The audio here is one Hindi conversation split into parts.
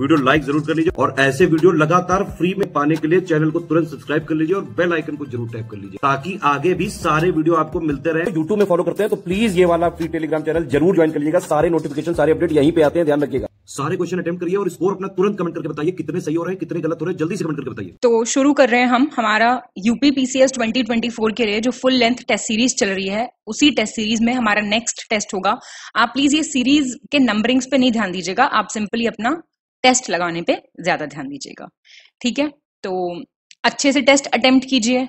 वीडियो लाइक जरूर कर लीजिए और ऐसे वीडियो लगातार फ्री में पाने के लिए चैनल को तुरंत सब्सक्राइब कर लीजिए और बेल आइकन को जरूर टैप कर लीजिए ताकि आगे भी सारे वीडियो आपको मिलते रहे यूट्यूब में फॉलो करते हैं तो प्लीज ये वाला फ्री टेलीग्राम चैनल जरूर ज्वाइन कर लीजिएगा सारे नोटिफिकेशन सारे अपडेट यहीं पे आते हैं ध्यान रखिएगा सारे क्वेश्चन अटेम्प करिए और स्कोर अपना तुरंत कमेंट करके बताइए कितने सही हो रहे हैं कितने गलत हो रहे हैं जल्दी से कमेंट करके बताइए तो शुरू कर रहे हैं हम हमारा यूपी पीसीएस 2024 के लिए जो फुल लेंथ टेस्ट सीरीज चल रही है उसी टेस्ट सीरीज में हमारा नेक्स्ट टेस्ट होगा आप प्लीज ये सीरीज के नंबरिंग्स पे नहीं ध्यान दीजिएगा आप सिंपली अपना टेस्ट लगाने पे ज्यादा ध्यान दीजिएगा ठीक है तो अच्छे से टेस्ट अटेम्प्ट कीजिए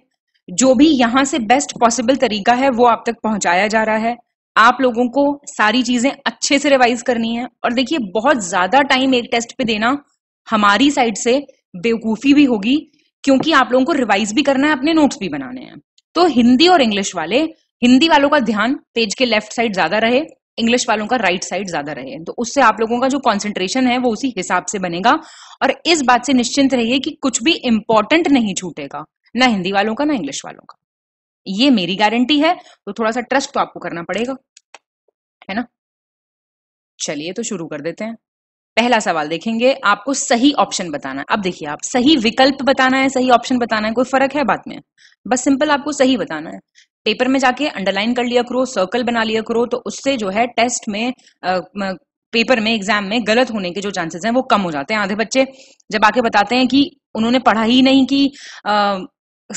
जो भी यहाँ से बेस्ट पॉसिबल तरीका है वो आप तक पहुंचाया जा रहा है आप लोगों को सारी चीजें अच्छे से रिवाइज करनी है और देखिए बहुत ज्यादा टाइम एक टेस्ट पे देना हमारी साइड से बेवकूफी भी होगी क्योंकि आप लोगों को रिवाइज भी करना है अपने नोट्स भी बनाने हैं तो हिंदी और इंग्लिश वाले हिंदी वालों का ध्यान पेज के लेफ्ट साइड ज्यादा रहे इंग्लिश वालों का राइट साइड ज्यादा रहे तो उससे आप लोगों का जो कॉन्सेंट्रेशन है वो उसी हिसाब से बनेगा और इस बात से निश्चिंत रहिए कि कुछ भी इंपॉर्टेंट नहीं छूटेगा ना हिंदी वालों का ना इंग्लिश वालों का ये मेरी गारंटी है तो थोड़ा सा ट्रस्ट तो आपको करना पड़ेगा है ना चलिए तो शुरू कर देते हैं पहला सवाल देखेंगे आपको सही ऑप्शन बताना है अब देखिए आप सही विकल्प बताना है सही ऑप्शन बताना है कोई फर्क है बात में बस सिंपल आपको सही बताना है पेपर में जाके अंडरलाइन कर लिया करो सर्कल बना लिया करो तो उससे जो है टेस्ट में पेपर में एग्जाम में गलत होने के जो चांसेस हैं वो कम हो जाते हैं आधे बच्चे जब आके बताते हैं कि उन्होंने पढ़ा ही नहीं कि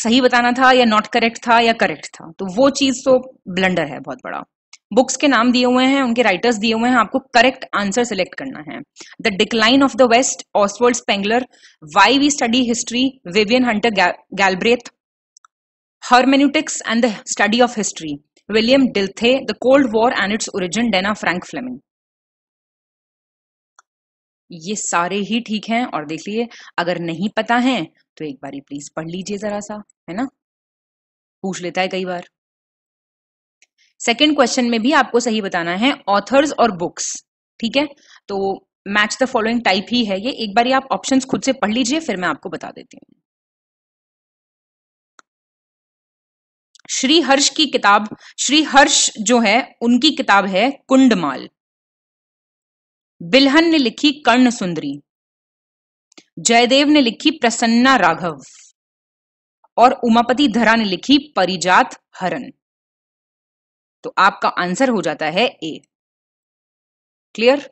सही बताना था या नॉट करेक्ट था या करेक्ट था तो वो चीज तो ब्लंडर है बहुत बड़ा बुक्स के नाम दिए हुए हैं उनके राइटर्स दिए हुए हैं आपको करेक्ट आंसर सिलेक्ट करना है the decline of the West Oswald Spengler why we study history Vivian Hunter Galbraith Hermeneutics and the Study of History, William Dilthey, The Cold War and Its Origin, Dana Frank Fleming. ये सारे ही ठीक हैं और देख लिए अगर नहीं पता है तो एक बार प्लीज पढ़ लीजिए जरा सा है ना पूछ लेता है कई बार सेकेंड क्वेश्चन में भी आपको सही बताना है ऑथर्स और बुक्स ठीक है तो मैच द फॉलोइंग टाइप ही है ये एक बार आप ऑप्शंस खुद से पढ़ लीजिए फिर मैं आपको बता देती हूँ श्री हर्ष की किताब श्री हर्ष जो है उनकी किताब है कुंडमाल बिल्हन ने लिखी कर्ण सुंदरी जयदेव ने लिखी प्रसन्ना राघव और उमापति धरा ने लिखी परिजात हरन तो आपका आंसर हो जाता है ए क्लियर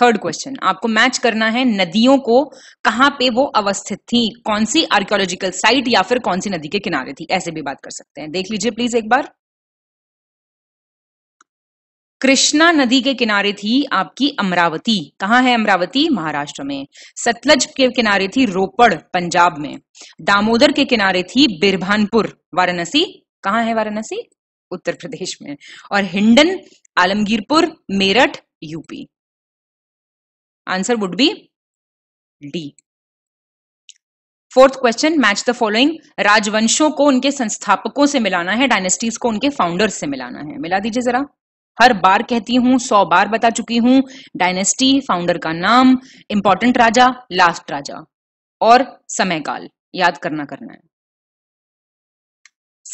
थर्ड क्वेश्चन आपको मैच करना है नदियों को कहां पे वो अवस्थित थी कौन सी आर्कियोलॉजिकल साइट या फिर कौन सी नदी के किनारे थी ऐसे भी बात कर सकते हैं देख लीजिए प्लीज एक बार कृष्णा नदी के किनारे थी आपकी अमरावती कहाँ है अमरावती महाराष्ट्र में सतलज के किनारे थी रोपड़ पंजाब में दामोदर के किनारे थी बिरभानपुर वाराणसी कहाँ है वाराणसी उत्तर प्रदेश में और Hindon Alamgirpur Meerut UP Answer would be D. Fourth question match the following राजवंशों को उनके संस्थापकों से मिलाना है डायनेस्टीज को उनके फाउंडर्स से मिलाना है मिला दीजिए जरा हर बार कहती हूं सौ बार बता चुकी हूं डायनेस्टी फाउंडर का नाम इंपॉर्टेंट राजा लास्ट राजा और समयकाल याद करना करना है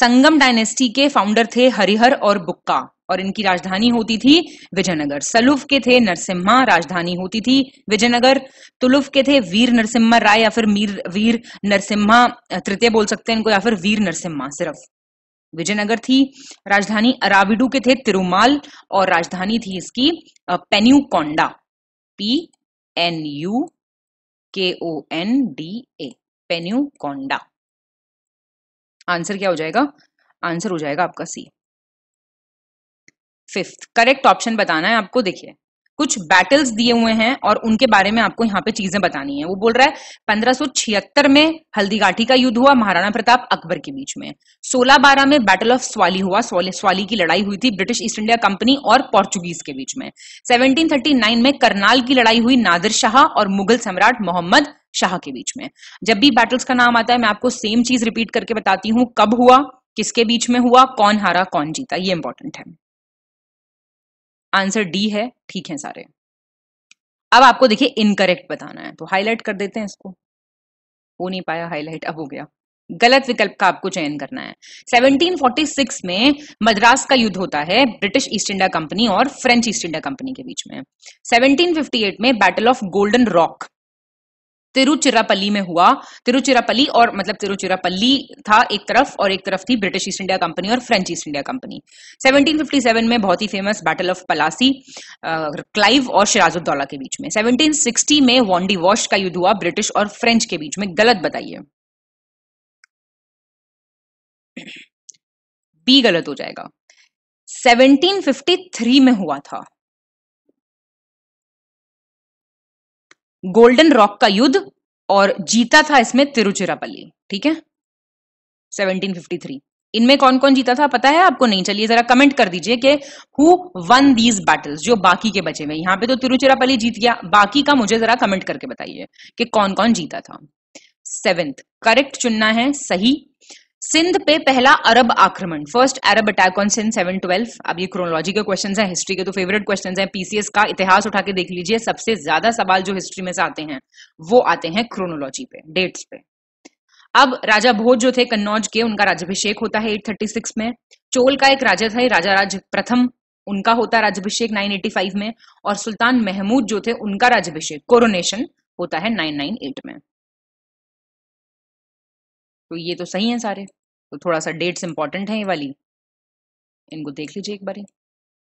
संगम डायनेस्टी के फाउंडर थे हरिहर और बुक्का और इनकी राजधानी होती थी विजयनगर सलुफ के थे नरसिम्हा राजधानी होती थी विजयनगर तुलुफ के थे वीर नरसिम्हा राय या फिर मीर वीर नरसिम्हा तृतीय बोल सकते हैं इनको या फिर वीर नरसिम्हा सिर्फ विजयनगर थी राजधानी अराविडू के थे तिरुमाल और राजधानी थी इसकी पेन्यूकोंडा P N U K O N D A Penukonda answer क्या हो जाएगा आंसर हो जाएगा आपका सी फिफ्थ करेक्ट ऑप्शन बताना है आपको देखिए कुछ बैटल्स दिए हुए हैं और उनके बारे में आपको यहाँ पे चीजें बतानी है वो बोल रहा है 1576 में हल्दीघाटी का युद्ध हुआ महाराणा प्रताप अकबर के बीच में 1612 में बैटल ऑफ स्वाली हुआ स्वाली की लड़ाई हुई थी ब्रिटिश ईस्ट इंडिया कंपनी और पोर्चुगीज के बीच में 1739 में करनाल की लड़ाई हुई नादिर शाह और मुगल सम्राट मोहम्मद शाह के बीच में जब भी बैटल्स का नाम आता है मैं आपको सेम चीज रिपीट करके बताती हूँ कब हुआ किसके बीच में हुआ कौन हारा कौन जीता ये इंपॉर्टेंट है आंसर डी है ठीक है सारे अब आपको देखिए इनकरेक्ट बताना है तो हाईलाइट कर देते हैं इसको हो नहीं पाया हाईलाइट अब हो गया गलत विकल्प का आपको चयन करना है 1746 में मद्रास का युद्ध होता है ब्रिटिश ईस्ट इंडिया कंपनी और फ्रेंच ईस्ट इंडिया कंपनी के बीच में 1758 में battle of Golden Rock Tiruchirappalli में हुआ तिरुचिरापल्ली और मतलब तिरुचिरापल्ली था एक तरफ और एक तरफ थी ब्रिटिश ईस्ट इंडिया कंपनी और फ्रेंच ईस्ट इंडिया कंपनी 1757 में बहुत ही famous battle of Plassey Clive और शिराजुद्दौला के बीच में 1760 में वॉन्डी वॉश का युद्ध हुआ ब्रिटिश और फ्रेंच के बीच में गलत बताइए बी गलत हो जाएगा 1753 में हुआ था गोल्डन रॉक का युद्ध और जीता था इसमें तिरुचिरापल्ली ठीक है 1753 इनमें कौन कौन जीता था पता है आपको नहीं चलिए जरा कमेंट कर दीजिए कि हु वन दीज बैटल्स जो बाकी के बचे हुए यहां पे तो तिरुचिरापल्ली जीत गया बाकी का मुझे जरा कमेंट करके बताइए कि कौन कौन जीता था सेवेंथ करेक्ट चुनना है सही सिंध पे पहला अरब आक्रमण first Arab attack on Sindh 712 अब ये क्रोनोलॉजी के क्वेश्चंस हैं हिस्ट्री के तो फेवरेट क्वेश्चंस हैं पीसीएस का इतिहास उठा के देख लीजिए सबसे ज्यादा सवाल जो हिस्ट्री में से आते हैं वो आते हैं क्रोनोलॉजी पे डेट्स पे अब राजा भोज जो थे कन्नौज के उनका राज्यभिषेक होता है एट में चोल का एक राजा था राजा राज प्रथम उनका होता है राज्यभिषेक नाइन में और सुल्तान महमूद जो थे उनका राज्यभिषेक कोरोनेशन होता है नाइन में तो ये तो सही हैं सारे तो थोड़ा सा डेट्स इंपॉर्टेंट हैं ये वाली इनको देख लीजिए एक बार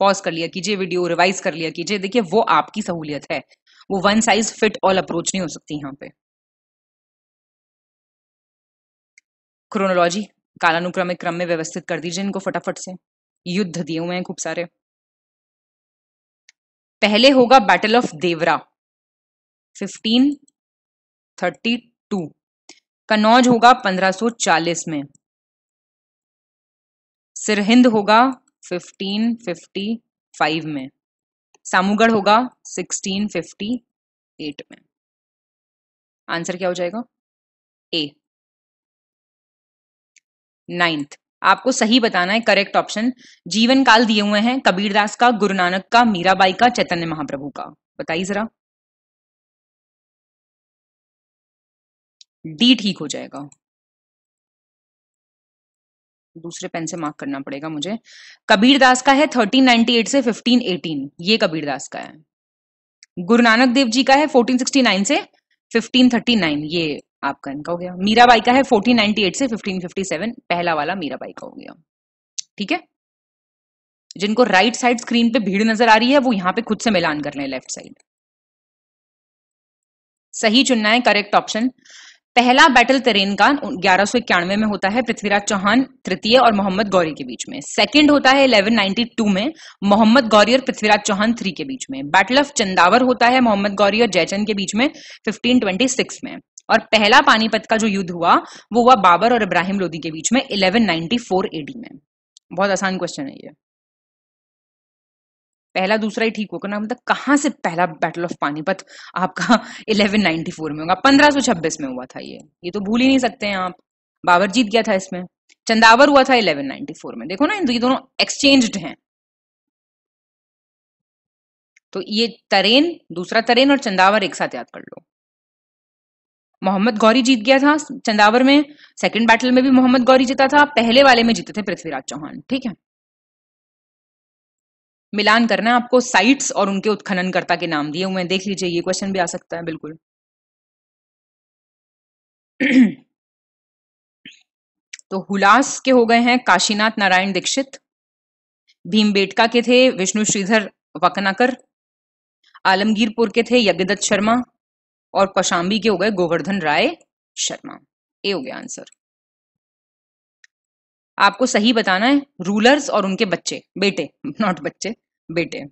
पॉज कर लिया कीजिए वीडियो रिवाइज कर लिया कीजिए देखिए वो आपकी सहूलियत है वो one size fit all approach नहीं हो सकती यहाँ पे क्रोनोलॉजी कालानुक्रमिक क्रम में व्यवस्थित कर दीजिए इनको फटाफट से युद्ध दिए हुए हैं खूब सारे पहले होगा battle of Deora fifteen thirty two Kannauj होगा 1540 में सिरहिंद होगा 1555 में सामूगढ़ होगा 1658 में आंसर क्या हो जाएगा ए नाइन्थ आपको सही बताना है करेक्ट ऑप्शन जीवन काल दिए हुए हैं कबीरदास का गुरु नानक का मीराबाई का चैतन्य महाप्रभु का बताइए जरा डी ठीक हो जाएगा दूसरे पेन से मार्क करना पड़ेगा मुझे कबीर दास का है 1398 से 1518 ये कबीर दास का है गुरु नानक देव जी का है 1469 से 1539 ये आपका इनका हो गया मीराबाई का है 1498 से 1557 पहला वाला मीराबाई का हो गया ठीक है जिनको राइट साइड स्क्रीन पे भीड़ नजर आ रही है वो यहां पे खुद से मिलान कर लें लेफ्ट साइड सही चुनना है करेक्ट ऑप्शन पहला बैटल तरेन का ग्यारह इक्यानवे में होता है पृथ्वीराज चौहान तृतीय और मोहम्मद गौरी के बीच में सेकंड होता है 1192 में मोहम्मद गौरी और पृथ्वीराज चौहान थ्री के बीच में बैटल ऑफ चंदावर होता है मोहम्मद गौरी और जयचंद के बीच में 1526 में और पहला पानीपत का जो युद्ध हुआ वो हुआ बाबर और इब्राहिम लोदी के बीच में 1194 एडी में बहुत आसान क्वेश्चन है ये पहला दूसरा ही ठीक होगा ना मतलब कहां से पहला बैटल ऑफ पानीपत आपका 1194 में होगा 1526 में हुआ था ये ये तो भूल ही नहीं सकते हैं आप बाबर जीत गया था इसमें चंदावर हुआ था 1194 में देखो ना ये दोनों एक्सचेंज्ड हैं तो ये तरेन दूसरा तरेन और चंदावर एक साथ याद कर लो मोहम्मद गौरी जीत गया था चंदावर में सेकंड बैटल में भी मोहम्मद गौरी जीता था पहले वाले में जीते थे पृथ्वीराज चौहान ठीक है मिलान करना है आपको साइट्स और उनके उत्खननकर्ता के नाम दिए हुए हैं देख लीजिए ये क्वेश्चन भी आ सकता है बिल्कुल तो हुलास के हो गए हैं काशीनाथ नारायण दीक्षित भीमबेटका के थे विष्णु श्रीधर वकनाकर आलमगीरपुर के थे यज्ञदत्त शर्मा और पशाम्बी के हो गए गोवर्धन राय शर्मा ये हो गया आंसर आपको सही बताना है रूलर्स और उनके बच्चे बेटे नॉट बच्चे बेटे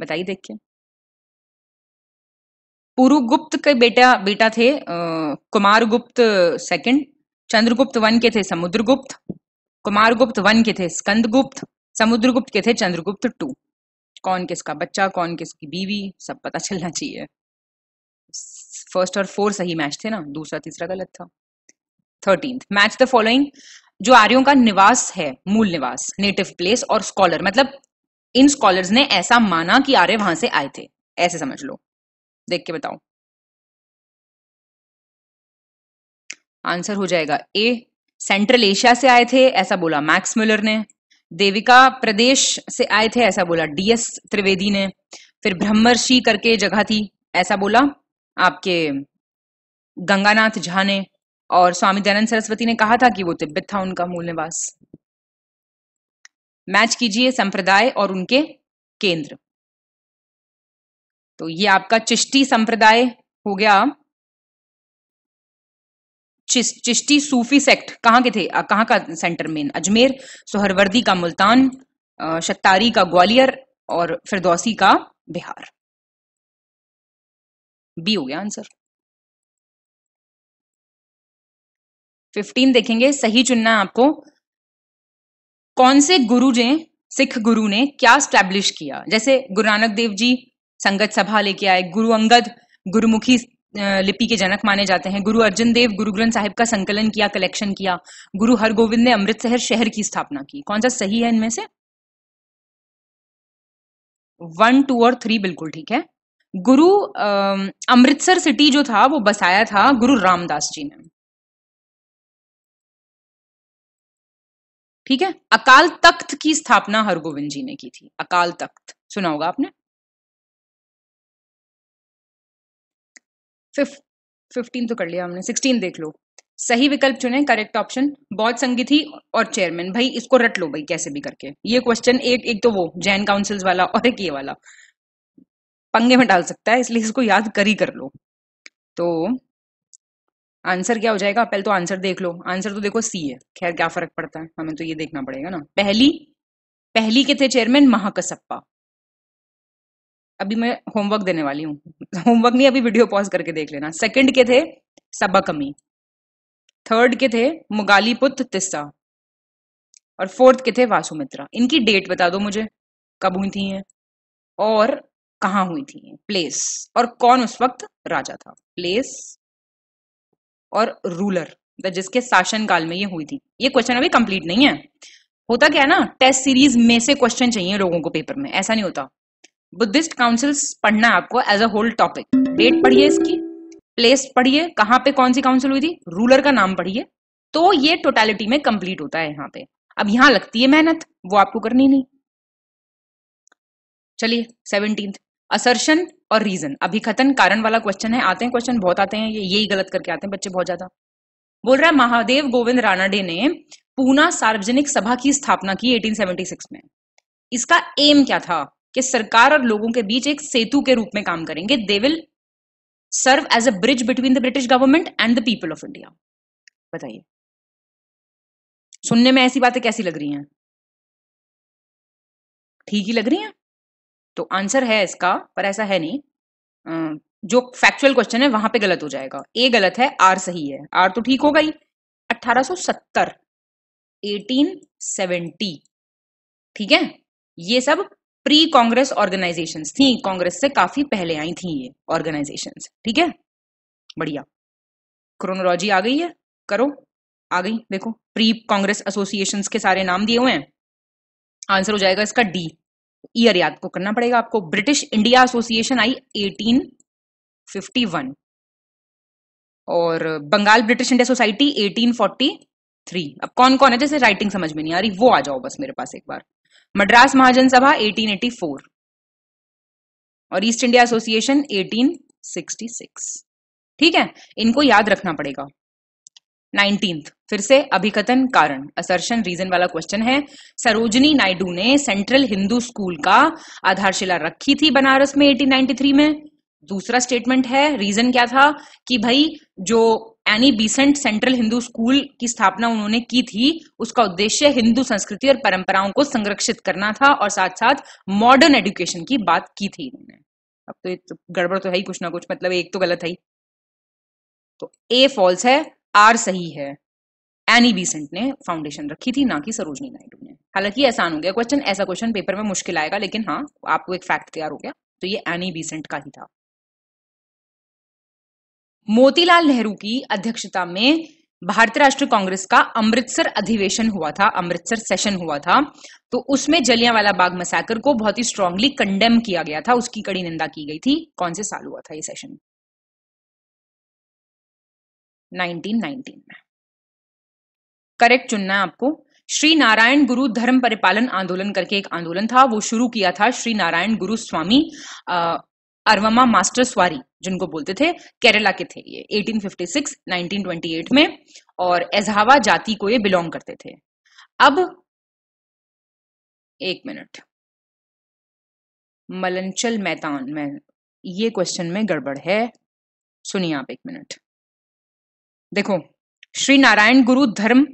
बताइए देखिए पुरु गुप्त के बेटा बेटा थे कुमार गुप्त सेकंड चंद्रगुप्त वन के थे समुद्रगुप्त कुमार गुप्त वन के थे स्कंदगुप्त समुद्रगुप्त के थे चंद्रगुप्त टू कौन किसका बच्चा कौन किसकी बीवी सब पता चलना चाहिए फर्स्ट और फोर सही मैच थे ना दूसरा तीसरा गलत था थर्टीन मैच द फॉलोइंग जो आर्यों का निवास है मूल निवास नेटिव प्लेस और स्कॉलर मतलब इन स्कॉलर्स ने ऐसा माना कि आर्य वहां से आए थे ऐसे समझ लो देख के बताओ आंसर हो जाएगा ए सेंट्रल एशिया से आए थे ऐसा बोला मैक्स मुलर ने देविका प्रदेश से आए थे ऐसा बोला डीएस त्रिवेदी ने फिर ब्रह्मर्षि करके जगह थी ऐसा बोला आपके गंगानाथ झा ने और स्वामी दयानंद सरस्वती ने कहा था कि वो तिब्बत था उनका मूल निवास मैच कीजिए संप्रदाय और उनके केंद्र तो ये आपका चिष्टी संप्रदाय हो गया चिष्टी सूफी सेक्ट कहाँ के थे कहाँ का सेंटर मेन अजमेर सोहरवर्दी का मुल्तान शत्तारी का ग्वालियर और फिरदौसी का बिहार बी हो गया आंसर फिफ्टीन देखेंगे सही चुनना है आपको कौन से गुरु ने सिख गुरु ने क्या स्टैब्लिश किया जैसे गुरु नानक देव जी संगत सभा लेके आए गुरु अंगद गुरुमुखी लिपि के जनक माने जाते हैं गुरु अर्जन देव गुरु ग्रंथ साहिब का संकलन किया कलेक्शन किया गुरु हरगोविंद ने अमृतसर शहर की स्थापना की कौन सा सही है इनमें से वन टू और थ्री बिल्कुल ठीक है गुरु अमृतसर सिटी जो था वो बसाया था गुरु रामदास जी ने ठीक है अकाल तख्त की स्थापना हरगोविंद जी ने की थी अकाल तख्त सुना होगा आपने फिफ्टीन तो कर लिया हमने सिक्सटीन देख लो सही विकल्प चुने करेक्ट ऑप्शन बौद्ध संगीति और चेयरमैन भाई इसको रट लो भाई कैसे भी करके ये क्वेश्चन एक एक तो वो जैन काउंसिल्स वाला और एक ये वाला पंगे में डाल सकता है इसलिए इसको याद कर ही कर लो तो आंसर क्या हो जाएगा पहले तो आंसर देख लो आंसर तो देखो सी है खैर क्या फर्क पड़ता है हमें तो ये देखना पड़ेगा ना पहली पहली के थे चेयरमैन महाकसप्पा अभी मैं होमवर्क देने वाली हूँ होमवर्क नहीं अभी वीडियो पॉज करके देख लेना सेकंड के थे सबा कमी थर्ड के थे मुगाली पुत्र तिस्सा और फोर्थ के थे वासुमित्रा इनकी डेट बता दो मुझे कब हुई थी और कहाँ हुई थी प्लेस और कौन उस वक्त राजा था प्लेस और रूलर जिसके शासन काल में ये हुई थी ये क्वेश्चन अभी कंप्लीट नहीं है होता क्या है ना टेस्ट सीरीज में से क्वेश्चन चाहिए लोगों को पेपर में ऐसा नहीं होता बुद्धिस्ट काउंसिल्स पढ़ना है आपको as a whole topic date पढ़िए इसकी प्लेस पढ़िए कहाँ पे कौन सी काउंसिल हुई थी रूलर का नाम पढ़िए तो ये टोटेलिटी में कंप्लीट होता है यहाँ पे अब यहां लगती है मेहनत वो आपको करनी नहीं चलिए सेवनटींथ असर्शन और रीजन अभी खतन कारण वाला क्वेश्चन है आते हैं क्वेश्चन बहुत आते हैं ये यही गलत करके आते हैं बच्चे बहुत ज्यादा बोल रहा है महादेव गोविंद रानाडे ने पूना सार्वजनिक सभा की स्थापना की 1876 में इसका एम क्या था कि सरकार और लोगों के बीच एक सेतु के रूप में काम करेंगे they will serve as a bridge between the British government and the people of India बताइए सुनने में ऐसी बातें कैसी लग रही हैं ठीक ही लग रही हैं तो आंसर है इसका पर ऐसा है नहीं जो फैक्चुअल क्वेश्चन है वहां पे गलत हो जाएगा ए गलत है आर सही है आर तो ठीक होगा ही 1870 1870 ठीक है ये सब प्री कांग्रेस ऑर्गेनाइजेशंस थी कांग्रेस से काफी पहले आई थी ये ऑर्गेनाइजेशंस ठीक है बढ़िया क्रोनोलॉजी आ गई है करो आ गई देखो प्री कांग्रेस एसोसिएशन के सारे नाम दिए हुए हैं आंसर हो जाएगा इसका डी ईयर याद को करना पड़ेगा आपको ब्रिटिश इंडिया एसोसिएशन आई 1851 और बंगाल ब्रिटिश इंडिया सोसाइटी 1843 अब कौन कौन है जैसे राइटिंग समझ में नहीं आ रही वो आ जाओ बस मेरे पास एक बार मद्रास महाजन सभा 1884 और ईस्ट इंडिया एसोसिएशन 1866 ठीक है इनको याद रखना पड़ेगा नाइनटींथ फिर से अभिकथन कारण असर्शन रीजन वाला क्वेश्चन है सरोजनी नायडू ने सेंट्रल हिंदू स्कूल का आधारशिला रखी थी बनारस में 1893 में दूसरा स्टेटमेंट है रीजन क्या था कि भाई जो Annie Besant central Hindu school की स्थापना उन्होंने की थी उसका उद्देश्य हिंदू संस्कृति और परंपराओं को संरक्षित करना था और साथ साथ मॉडर्न एजुकेशन की बात की थी इन्होंने अब तो, तो गड़बड़ तो है ही कुछ ना कुछ मतलब एक तो गलत है ही तो ए फॉल्स है आर सही है एनी बीसेंट ने फाउंडेशन रखी थी ना कि सरोजनी नायडू ने हालांकि आसान हो गया क्वेश्चन ऐसा क्वेश्चन पेपर में मुश्किल आएगा लेकिन हाँ आपको एक फैक्ट तैयार हो गया तो ये एनी बीसेंट का ही था मोतीलाल नेहरू की अध्यक्षता में भारतीय राष्ट्रीय कांग्रेस का अमृतसर अधिवेशन हुआ था अमृतसर सेशन हुआ था तो उसमें जलियांवाला बाग मसाकर को बहुत ही स्ट्रांगली कंडेम किया गया था उसकी कड़ी निंदा की गई थी कौन से साल हुआ था ये सेशन 1919 में करेक्ट चुनना है आपको श्री नारायण गुरु धर्म परिपालन आंदोलन करके एक आंदोलन था वो शुरू किया था श्री नारायण गुरु स्वामी अरवमा मास्टर स्वारी जिनको बोलते थे केरला के थे ये 1856 1928 में और एजहावा जाति को ये बिलोंग करते थे अब एक मिनट मलंचल मैतान में ये क्वेश्चन में गड़बड़ है सुनिए आप एक मिनट देखो श्री नारायण गुरु धर्म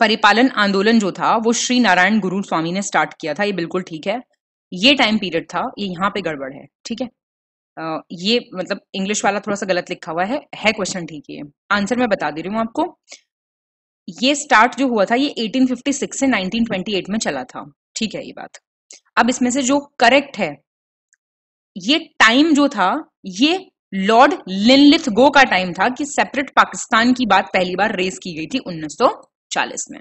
परिपालन आंदोलन जो था वो श्री नारायण गुरु स्वामी ने स्टार्ट किया था ये बिल्कुल ठीक है ये टाइम पीरियड था ये यहाँ पे गड़बड़ है ठीक है आ, ये मतलब इंग्लिश वाला थोड़ा सा गलत लिखा हुआ है है क्वेश्चन ठीक है आंसर मैं बता दे रही हूँ आपको ये स्टार्ट जो हुआ था ये 1856 से 1928 में चला था ठीक है ये बात अब इसमें से जो करेक्ट है ये टाइम जो था ये लॉर्ड लिनलिथ गो का टाइम था कि सेपरेट पाकिस्तान की बात पहली बार रेस की गई थी 1940 में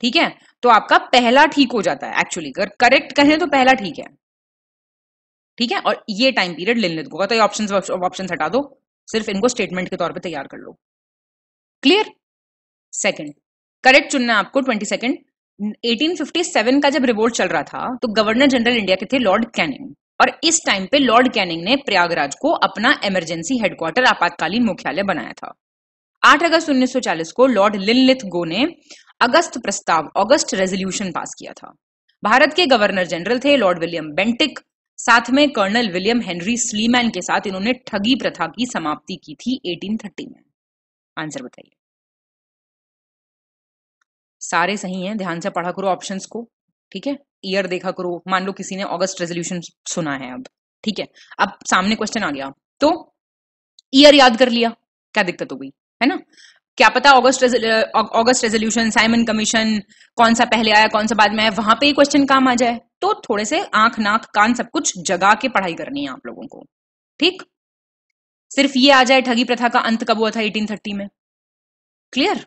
ठीक है तो आपका पहला ठीक हो जाता है एक्चुअली अगर करेक्ट कहें तो पहला ठीक है ठीक है और ये टाइम पीरियड लिनलिथ गो का तो ऑप्शन ऑप्शन हटा दो सिर्फ इनको स्टेटमेंट के तौर पर तैयार कर लो क्लियर सेकेंड करेक्ट चुनना आपको ट्वेंटी सेकेंड 1857 का जब रिवोल्ट चल रहा था तो गवर्नर जनरल इंडिया के थे लॉर्ड कैनिंग और इस टाइम पे लॉर्ड कैनिंग ने प्रयागराज को अपना इमरजेंसी हेडक्वार्टर आपातकालीन मुख्यालय बनाया था 8 अगस्त 1940 को लॉर्ड लिनलिथ गो ने अगस्त प्रस्ताव अगस्त रेजोल्यूशन पास किया था भारत के गवर्नर जनरल थे लॉर्ड विलियम बेंटिक साथ में कर्नल विलियम हेनरी स्लीमैन के साथ इन्होंने ठगी प्रथा की समाप्ति की थी 1830 में आंसर बताइए सारे सही हैं ध्यान से पढ़ा करो ऑप्शंस को ठीक है ईयर देखा करो मान लो किसी ने अगस्त रेजोल्यूशन सुना है अब ठीक है अब सामने क्वेश्चन आ गया तो ईयर याद कर लिया क्या दिक्कत हो गई है ना क्या पता August August resolution Simon commission कौन सा पहले आया कौन सा बाद में आया वहां पे ही क्वेश्चन काम आ जाए तो थोड़े से आंख नाक कान सब कुछ जगा के पढ़ाई करनी है आप लोगों को ठीक सिर्फ ये आ जाए ठगी प्रथा का अंत कब हुआ था 1830 में क्लियर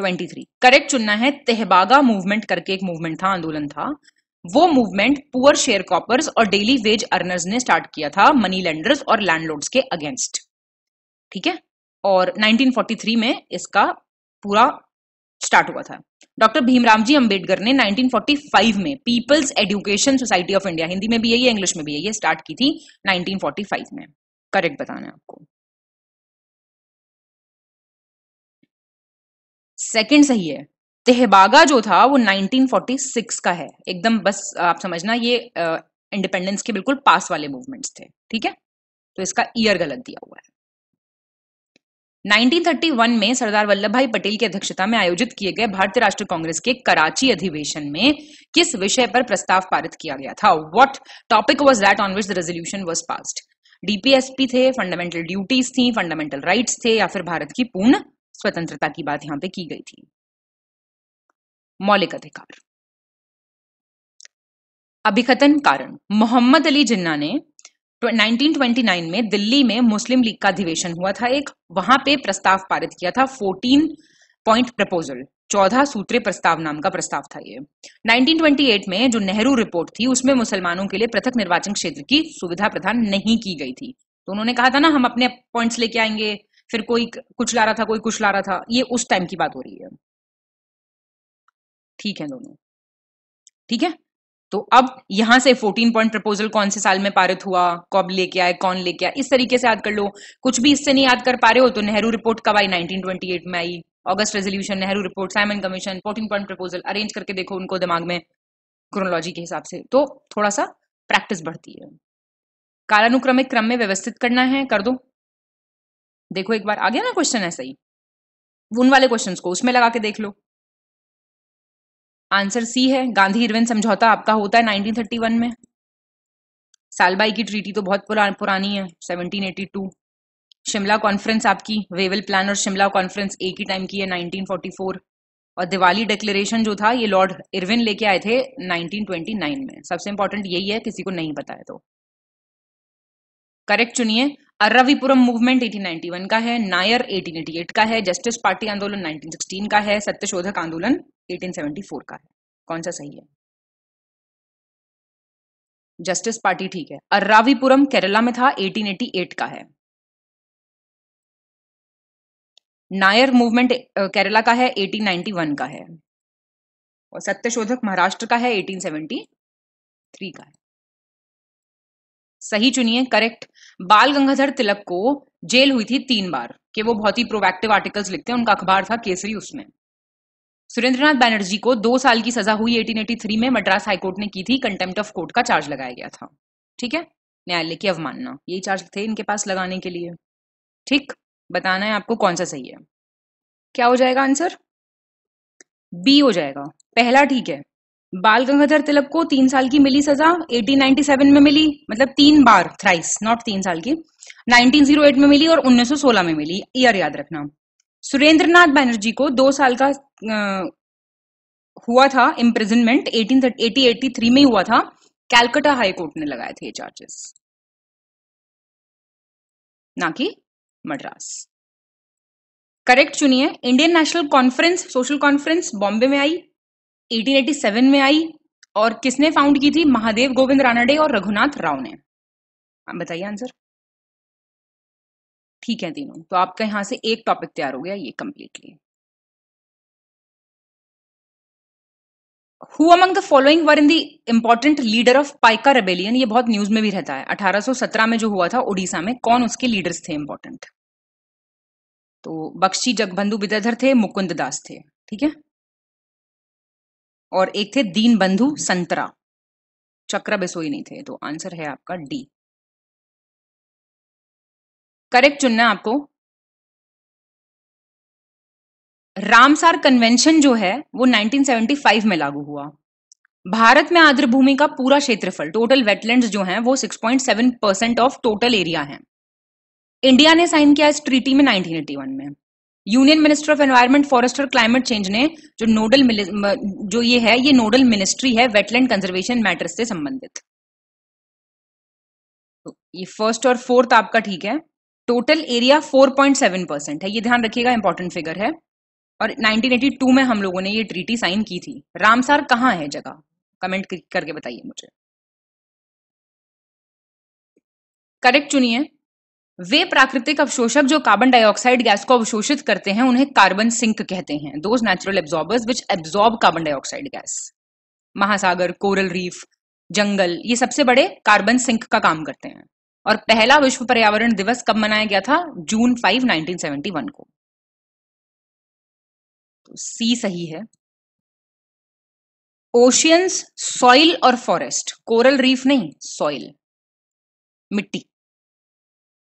23 करेक्ट चुनना है तेहबागा मूवमेंट करके एक मूवमेंट था आंदोलन था वो मूवमेंट पुअर शेयर कॉपर्स और डेली वेज अर्नर्स ने स्टार्ट किया था मनी लेंडर्स और लैंडलॉर्ड्स के अगेंस्ट ठीक है और 1943 में इसका पूरा स्टार्ट हुआ था डॉक्टर भीमराव जी अंबेडकर ने 1945 में People's Education Society of India Hindi में भी यही है इंग्लिश में भी यही है स्टार्ट की थी 1945 में करेक्ट बताना है आपको सेकंड सही है तेहबागा जो था वो 1946 का है एकदम बस आप समझना ये इंडिपेंडेंस के बिल्कुल पास वाले मूवमेंट्स थे ठीक है तो इसका ईयर गलत दिया हुआ है 1931 में सरदार वल्लभ भाई पटेल की अध्यक्षता में आयोजित किए गए भारतीय राष्ट्रीय कांग्रेस के कराची अधिवेशन में किस विषय पर प्रस्ताव पारित किया गया था what topic was that on which the resolution was passed DPSP थे फंडामेंटल ड्यूटीज थी फंडामेंटल राइट्स थे या फिर भारत की पूर्ण स्वतंत्रता की बात यहां पे की गई थी मौलिक अधिकार अभिकथन कारण मोहम्मद अली जिन्ना ने 1929 में दिल्ली में मुस्लिम लीग का अधिवेशन हुआ था एक वहां पे प्रस्ताव पारित किया था 14 पॉइंट प्रपोजल चौदह सूत्र प्रस्ताव नाम का प्रस्ताव था ये 1928 में जो नेहरू रिपोर्ट थी उसमें मुसलमानों के लिए पृथक निर्वाचन क्षेत्र की सुविधा प्रदान नहीं की गई थी तो उन्होंने कहा था ना हम अपने पॉइंट्स लेके आएंगे फिर कोई कुछ ला रहा था कोई कुछ ला रहा था ये उस टाइम की बात हो रही है ठीक है दोनों ठीक है तो अब यहां से 14 पॉइंट प्रपोजल कौन से साल में पारित हुआ कब लेके आए कौन लेके आए इस तरीके से याद कर लो कुछ भी इससे नहीं याद कर पा रहे हो तो नेहरू रिपोर्ट कब आई 1928 में आई August resolution Nehru report Simon commission 14 point proposal arrange करके देखो उनको दिमाग में क्रोनोलॉजी के हिसाब से तो थोड़ा सा प्रैक्टिस बढ़ती है कालानुक्रमिक क्रम में व्यवस्थित करना है कर दो देखो एक बार आ गया ना क्वेश्चन ऐसा ही उन वाले क्वेश्चन को उसमें लगा के देख लो आंसर सी है गांधी इरविन समझौता आपका होता है 1931 में सालबाई की ट्रीटी तो बहुत पुरा, पुरानी है 1782 शिमला कॉन्फ्रेंस आपकी वेवल प्लान और शिमला कॉन्फ्रेंस एक ही टाइम की है 1944 और दिवाली डिक्लेरेशन जो था ये लॉर्ड इरविन लेके आए थे 1929 में सबसे इंपॉर्टेंट यही है किसी को नहीं पता है तो करेक्ट चुनिए अर्रविपुरम मूवमेंट 1891 का है नायर 1888 का है जस्टिस पार्टी आंदोलन 1916 का है सत्यशोधक आंदोलन 1874 का है कौन सा सही है जस्टिस पार्टी ठीक है अर्रावीपुरम केरला में था 1888 का है नायर मूवमेंट केरला का है 1891 का है और सत्यशोधक महाराष्ट्र का है 1873 का है सही चुनिए करेक्ट बाल गंगाधर तिलक को जेल हुई थी तीन बार कि वो बहुत ही प्रोवैक्टिव आर्टिकल्स लिखते हैं उनका अखबार था केसरी उसमें सुरेंद्रनाथ बैनर्जी को दो साल की सजा हुई 1883 में मद्रास हाईकोर्ट ने की थी कंटेम्प्ट ऑफ कोर्ट का चार्ज लगाया गया था ठीक है न्यायालय की अवमानना यही चार्ज थे इनके पास लगाने के लिए ठीक बताना है आपको कौन सा सही है क्या हो जाएगा आंसर बी हो जाएगा पहला ठीक है बाल गंगाधर तिलक को तीन साल की मिली सजा 1897 में मिली मतलब तीन बार थ्राइस नॉट तीन साल की 1908 में मिली और 1916 में मिली ईयर याद रखना सुरेंद्र नाथ बैनर्जी को दो साल का आ, हुआ था इम्प्रिजनमेंट एटीन एटी में हुआ था कैलकाटा हाई कोर्ट ने लगाए थे ये चार्जेस ना कि मद्रास करेक्ट चुनिए Indian national conference social conference Bombay में आई 1887 में आई और किसने फाउंड की थी महादेव गोविंद रानाडे और रघुनाथ राव ने आप बताइए आंसर ठीक है तीनों तो आपका यहां से एक टॉपिक तैयार हो गया ये completely who among the following were in the important leader of Paika rebellion ये बहुत न्यूज में भी रहता है 1817 में जो हुआ था उड़ीसा में कौन उसके लीडर्स थे इंपॉर्टेंट तो बख्शी जगबंधु बिदाधर थे मुकुंद दास थे ठीक है और एक थे दीन बंधु संतरा चक्र बिसोई नहीं थे तो आंसर है आपका डी करेक्ट चुनना है आपको रामसार कन्वेंशन जो है वो 1975 में लागू हुआ भारत में आर्द्र भूमि का पूरा क्षेत्रफल टोटल वेटलैंड्स जो हैं वो 6.7 परसेंट ऑफ टोटल एरिया है इंडिया ने साइन किया इस ट्रीटी में 1981 में union minister of environment forest और क्लाइमेट चेंज ने जो नोडल जो ये है ये नोडल मिनिस्ट्री है वेटलैंड कंजर्वेशन मैटर्स से संबंधित तो ये फर्स्ट और फोर्थ आपका ठीक है टोटल एरिया 4.7 परसेंट है ये ध्यान रखिएगा इंपॉर्टेंट फिगर है और 1982 में हम लोगों ने ये ट्रीटी साइन की थी रामसार कहाँ है जगह कमेंट करके बताइए मुझे करेक्ट चुनिए वे प्राकृतिक अवशोषक जो कार्बन डाइऑक्साइड गैस को अवशोषित करते हैं उन्हें कार्बन सिंक कहते हैं those natural absorbers which absorb carbon dioxide gas महासागर कोरल रीफ जंगल ये सबसे बड़े कार्बन सिंक का काम करते हैं और पहला विश्व पर्यावरण दिवस कब मनाया गया था जून फाइव नाइनटीन को सी तो सही है ओशियंस सॉइल और फॉरेस्ट कोरल रीफ नहीं सॉइल मिट्टी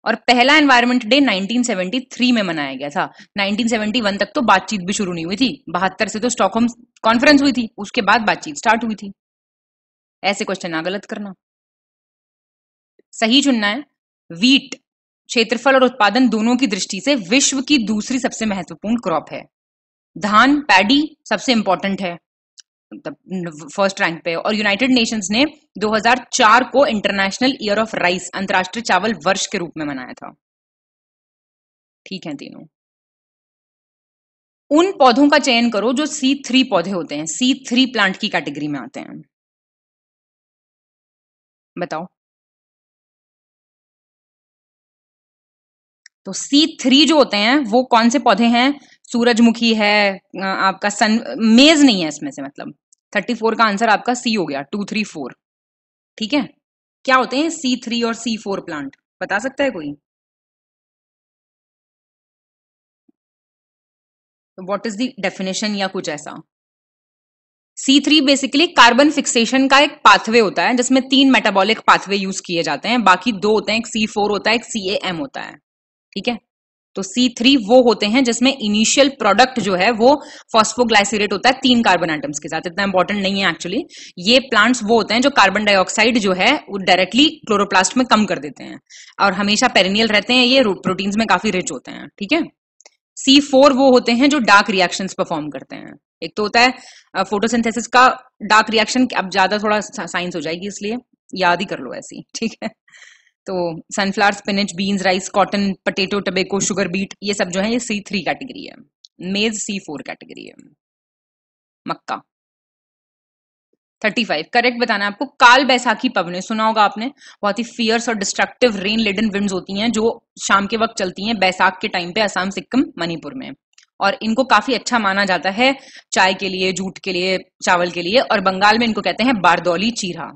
और पहला एनवायरमेंट डे 1973 में मनाया गया था 1971 तक तो बातचीत भी शुरू नहीं हुई थी बहत्तर से तो स्टॉकहोम कॉन्फ्रेंस हुई थी उसके बाद बातचीत स्टार्ट हुई थी ऐसे क्वेश्चन ना गलत करना सही चुनना है वीट क्षेत्रफल और उत्पादन दोनों की दृष्टि से विश्व की दूसरी सबसे महत्वपूर्ण क्रॉप है धान पैडी सबसे इंपॉर्टेंट है फर्स्ट रैंक mm, पे और यूनाइटेड नेशंस ने 2004 को इंटरनेशनल ईयर ऑफ राइस अंतर्राष्ट्रीय चावल वर्ष के रूप में मनाया था ठीक है तीनों उन पौधों का चयन करो जो सी थ्री पौधे होते हैं सी थ्री प्लांट की कैटेगरी में आते हैं बताओ तो सी थ्री जो होते हैं वो कौन से पौधे हैं सूरजमुखी है आपका सन मेज नहीं है इसमें से मतलब थर्टी फोर का आंसर आपका सी हो गया टू थ्री फोर ठीक है क्या होते हैं सी थ्री और सी फोर प्लांट बता सकता है कोई वॉट इज द डेफिनेशन या कुछ ऐसा C three basically carbon fixation का एक पाथवे होता है जिसमें तीन मेटाबॉलिक पाथवे यूज किए जाते हैं बाकी दो होते हैं एक सी फोर होता है एक सी ए एम होता है ठीक है तो C3 वो होते हैं जिसमें इनिशियल प्रोडक्ट जो है वो फॉस्फोग्लाइसिरेट होता है तीन कार्बन आइटम्स के साथ इतना इंपॉर्टेंट नहीं है एक्चुअली ये प्लांट्स वो होते हैं जो कार्बन डाइऑक्साइड जो है वो डायरेक्टली क्लोरोप्लास्ट में कम कर देते हैं और हमेशा पेरिनियल रहते हैं ये प्रोटीन्स में काफी रिच होते हैं ठीक है सी फोर वो होते हैं जो डार्क रिएक्शंस परफॉर्म करते हैं एक तो होता है फोटोसिंथेसिस का डार्क रिएक्शन अब ज्यादा थोड़ा साइंस हो जाएगी इसलिए याद ही कर लो ऐसी ठीक है तो sunflower spinach beans rice cotton potato tobacco sugar beet ये सब जो है ये सी थ्री कैटेगरी है मेज सी फोर कैटेगरी है मक्का थर्टी फाइव करेक्ट बताना आपको काल बैसाखी पवने सुना होगा आपने बहुत ही फियर्स और डिस्ट्रक्टिव रेन लेडन विंड्स होती हैं जो शाम के वक्त चलती हैं बैसाख के टाइम पे असम सिक्किम मणिपुर में और इनको काफी अच्छा माना जाता है चाय के लिए जूट के लिए चावल के लिए और बंगाल में इनको कहते हैं बारदौली चीरा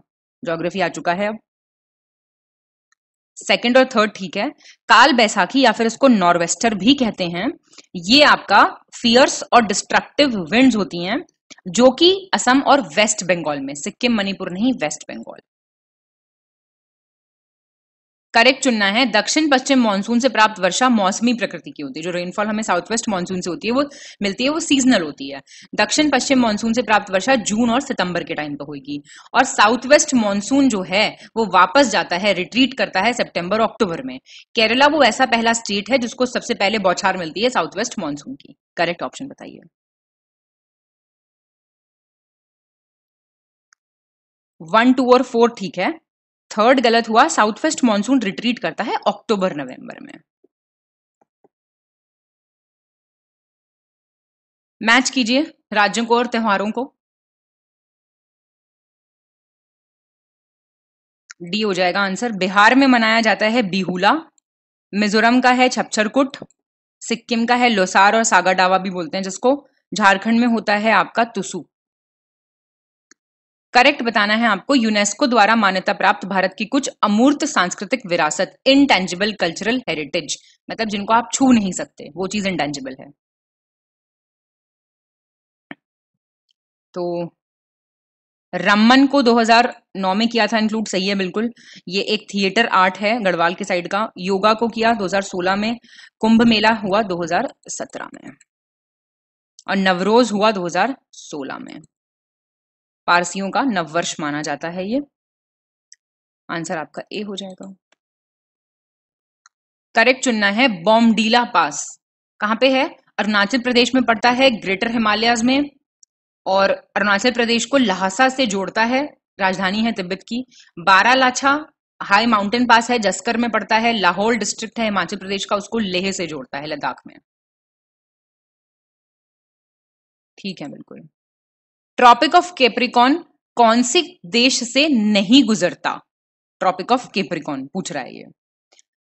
जोग्राफी आ चुका है अब सेकेंड और थर्ड ठीक है काल बैसाखी या फिर इसको नॉर्वेस्टर भी कहते हैं ये आपका फियर्स और डिस्ट्रक्टिव विंड्स होती हैं जो कि असम और वेस्ट बंगाल में सिक्किम मणिपुर नहीं वेस्ट बंगाल करेक्ट चुनना है दक्षिण पश्चिम मानसून से प्राप्त वर्षा मौसमी प्रकृति की होती है जो रेनफॉल हमें साउथ वेस्ट मानसून से होती है वो मिलती है वो सीजनल होती है दक्षिण पश्चिम मानसून से प्राप्त वर्षा जून और सितंबर के टाइम पर होगी और साउथ वेस्ट मानसून जो है वो वापस जाता है रिट्रीट करता है सेप्टेम्बर अक्टूबर में केरला वो ऐसा पहला स्टेट है जिसको सबसे पहले बौछार मिलती है साउथ वेस्ट मानसून की करेक्ट ऑप्शन बताइए वन टू और फोर ठीक है थर्ड गलत हुआ साउथ वेस्ट मॉनसून रिट्रीट करता है अक्टूबर नवंबर में मैच कीजिए राज्यों को और त्योहारों को डी हो जाएगा आंसर बिहार में मनाया जाता है बिहुला मिजोरम का है छपछरकुट सिक्किम का है लोसार और सागर डावा भी बोलते हैं जिसको झारखंड में होता है आपका तुसु करेक्ट बताना है आपको यूनेस्को द्वारा मान्यता प्राप्त भारत की कुछ अमूर्त सांस्कृतिक विरासत इनटेंजिबल कल्चरल हेरिटेज मतलब जिनको आप छू नहीं सकते वो चीज इनटेंजिबल है तो रमन को 2009 में किया था इंक्लूड सही है बिल्कुल ये एक थिएटर आर्ट है गढ़वाल के साइड का योगा को किया 2016 में कुंभ मेला हुआ 2017 में और नवरोज हुआ 2016 में पारसियों का नववर्ष माना जाता है ये आंसर आपका ए हो जाएगा करेक्ट चुनना है बॉमडीला पास कहां पे है अरुणाचल प्रदेश में पड़ता है ग्रेटर हिमालयाज में और अरुणाचल प्रदेश को लहासा से जोड़ता है राजधानी है तिब्बत की बारालाछा हाई माउंटेन पास है जस्कर में पड़ता है लाहौल डिस्ट्रिक्ट है हिमाचल प्रदेश का उसको लेह से जोड़ता है लद्दाख में ठीक है बिल्कुल ट्रॉपिक ऑफ केप्रिकॉन कौन से देश से नहीं गुजरता ट्रॉपिक ऑफ केप्रिकॉन पूछ रहा है ये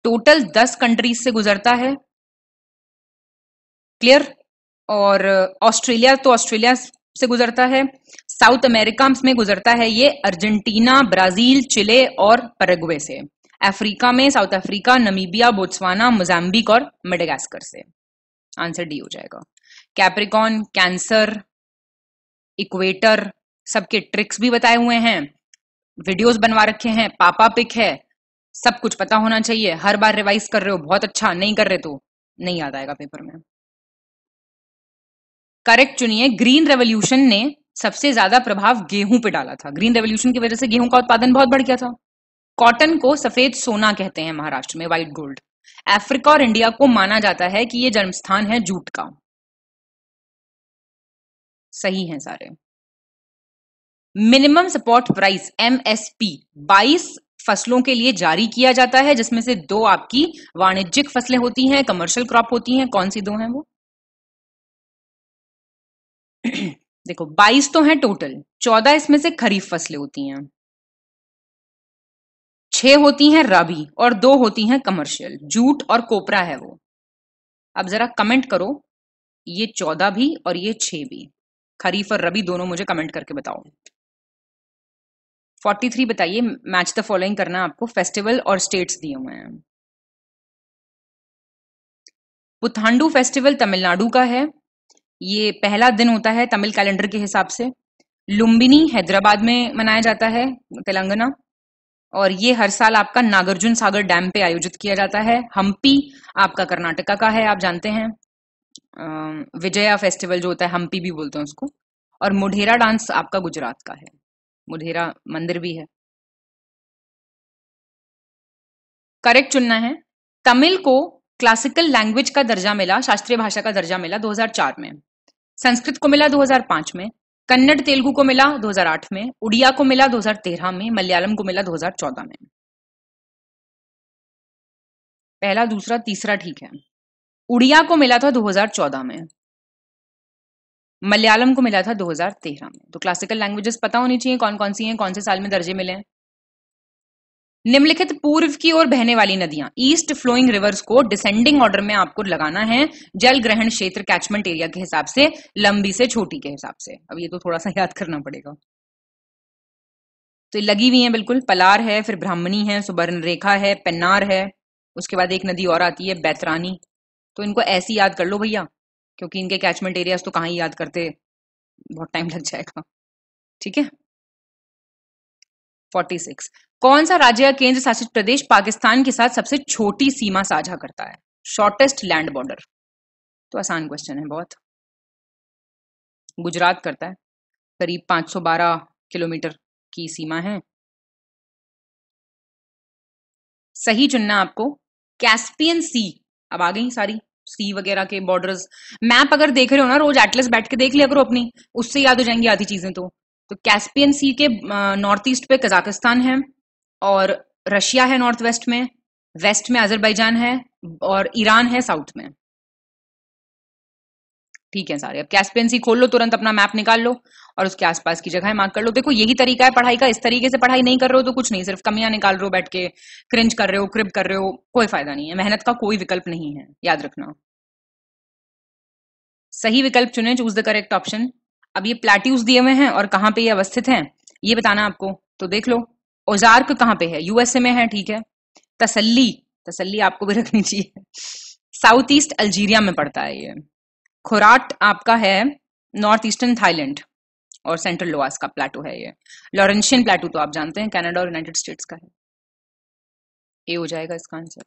टोटल दस कंट्रीज से गुजरता है क्लियर और ऑस्ट्रेलिया uh, तो ऑस्ट्रेलिया से गुजरता है साउथ अमेरिका में गुजरता है ये अर्जेंटीना ब्राजील चिले और परगुए से अफ्रीका में South Africa Namibia Botswana Mozambique और मेडेगास्कर से आंसर डी हो जाएगा कैप्रिकॉन कैंसर इक्वेटर सबके ट्रिक्स भी बताए हुए हैं वीडियोस बनवा रखे हैं पापा पिक है सब कुछ पता होना चाहिए हर बार रिवाइज कर रहे हो बहुत अच्छा नहीं कर रहे तो नहीं याद आएगा पेपर में करेक्ट चुनिए ग्रीन रेवोल्यूशन ने सबसे ज्यादा प्रभाव गेहूं पे डाला था ग्रीन रेवोल्यूशन की वजह से गेहूं का उत्पादन बहुत बढ़ गया था कॉटन को सफेद सोना कहते हैं महाराष्ट्र में व्हाइट गोल्ड अफ्रीका और इंडिया को माना जाता है कि ये जन्मस्थान है जूट का सही हैं सारे मिनिमम सपोर्ट प्राइस एमएसपी 22 फसलों के लिए जारी किया जाता है जिसमें से दो आपकी वाणिज्यिक फसलें होती हैं कमर्शियल क्रॉप होती हैं कौन सी दो हैं वो देखो 22 तो हैं टोटल 14 इसमें से खरीफ फसलें होती हैं छह होती हैं रबी और दो होती हैं कमर्शियल जूट और कोपरा है वो अब जरा कमेंट करो ये चौदह भी और ये छह भी खरीफ और रबी दोनों मुझे कमेंट करके बताओ 43 बताइए मैच द फॉलोइंग करना आपको फेस्टिवल और स्टेट्स दिए हुए हैं पुथांडू फेस्टिवल तमिलनाडु का है ये पहला दिन होता है तमिल कैलेंडर के हिसाब से लुम्बिनी हैदराबाद में मनाया जाता है तेलंगाना और ये हर साल आपका नागार्जुन सागर डैम पे आयोजित किया जाता है हम्पी आपका कर्नाटका का है आप जानते हैं विजया फेस्टिवल जो होता है हम्पी भी बोलते हैं उसको और मुढेरा डांस आपका गुजरात का है मुढेरा मंदिर भी है करेक्ट चुनना है तमिल को क्लासिकल लैंग्वेज का दर्जा मिला शास्त्रीय भाषा का दर्जा मिला 2004 में संस्कृत को मिला 2005 में कन्नड़ तेलुगु को मिला 2008 में उड़िया को मिला 2013 में मलयालम को मिला 2014 में पहला दूसरा तीसरा ठीक है उड़िया को मिला था 2014 में मलयालम को मिला था 2013 में तो क्लासिकल लैंग्वेजेस पता होनी चाहिए कौन कौन सी हैं कौन से साल में दर्जे मिले हैं निम्नलिखित पूर्व की ओर बहने वाली नदियां ईस्ट फ्लोइंग रिवर्स को डिसेंडिंग ऑर्डर में आपको लगाना है जल ग्रहण क्षेत्र कैचमेंट एरिया के हिसाब से लंबी से छोटी के हिसाब से अब ये तो थोड़ा सा याद करना पड़ेगा तो लगी हुई है बिल्कुल पलार है फिर ब्राह्मणी है सुबर्ण रेखा है पेन्नार है उसके बाद एक नदी और आती है बैतरानी तो इनको ऐसे याद कर लो भैया क्योंकि इनके कैचमेंट एरियाज तो कहाँ ही याद करते बहुत टाइम लग जाएगा ठीक है फोर्टी सिक्स कौन सा राज्य या केंद्र शासित प्रदेश पाकिस्तान के साथ सबसे छोटी सीमा साझा करता है शॉर्टेस्ट लैंड बॉर्डर तो आसान क्वेश्चन है बहुत गुजरात करता है करीब 512 किलोमीटर की सीमा है सही चुनना आपको कैस्पियन सी अब आ गई सारी सी वगैरह के बॉर्डर्स मैप अगर देख रहे हो ना रोज एटलस बैठ के देख लिया करो अपनी उससे याद हो जाएंगी आधी चीजें तो तो कैस्पियन सी के नॉर्थ ईस्ट पे कजाकिस्तान है और रशिया है नॉर्थ वेस्ट में वेस्ट में अजरबैजान है और ईरान है साउथ में ठीक है सारे अब कैस्पियन सी खोल लो तुरंत अपना मैप निकाल लो और उसके आसपास की जगह मार्क कर लो देखो यही तरीका है पढ़ाई का इस तरीके से पढ़ाई नहीं कर रहे हो तो कुछ नहीं सिर्फ कमियां निकाल रहे हो बैठ के क्रिंज कर रहे हो क्रिप कर रहे हो कोई फायदा नहीं है मेहनत का कोई विकल्प नहीं है याद रखना सही विकल्प चुने चूज द करेक्ट ऑप्शन अब ये प्लेट्यूज दिए हुए हैं और कहाँ पे ये अवस्थित हैं ये बताना आपको तो देख लो ओजार्क कहाँ पे है यूएसए में है ठीक है तसल्ली तसल्ली आपको भी रखनी चाहिए साउथ ईस्ट अल्जीरिया में पड़ता है ये खुराट आपका है नॉर्थ ईस्टर्न थाईलैंड और सेंट्रल लोआस का प्लाटो है ये लॉरेंशियन प्लाटो तो आप जानते हैं कनाडा और यूनाइटेड स्टेट्स का है ए हो जाएगा इसका आंसर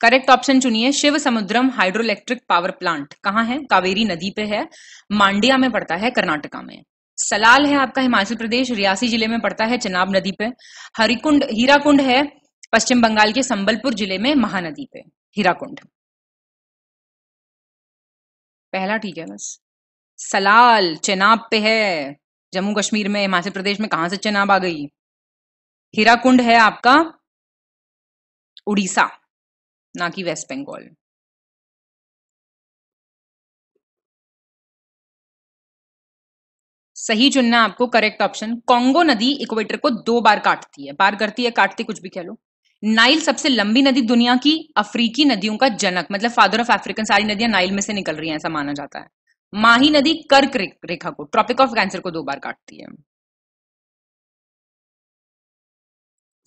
करेक्ट ऑप्शन चुनिए Shiva Samudram hydro electric power plant कहाँ है कावेरी नदी पे है मांडिया में पड़ता है कर्नाटका में सलाल है आपका हिमाचल प्रदेश रियासी जिले में पड़ता है चनाब नदी पे हरिकुंड हीराकुंड है पश्चिम बंगाल के संबलपुर जिले में महानदी पे हीराकुंड पहला ठीक है बस सलाल चेनाब पे है जम्मू कश्मीर में हिमाचल प्रदेश में कहां से चेनाब आ गई हीराकुंड है आपका उड़ीसा ना कि वेस्ट बंगाल सही चुनना आपको करेक्ट ऑप्शन कोंगो नदी इक्वेटर को दो बार काटती है बार करती है काटती कुछ भी कह लो नाइल सबसे लंबी नदी दुनिया की अफ्रीकी नदियों का जनक मतलब फादर ऑफ अफ्रीकन सारी नदियां नाइल में से निकल रही हैं ऐसा माना जाता है माही नदी कर्क रेखा को ट्रॉपिक ऑफ कैंसर को दो बार काटती है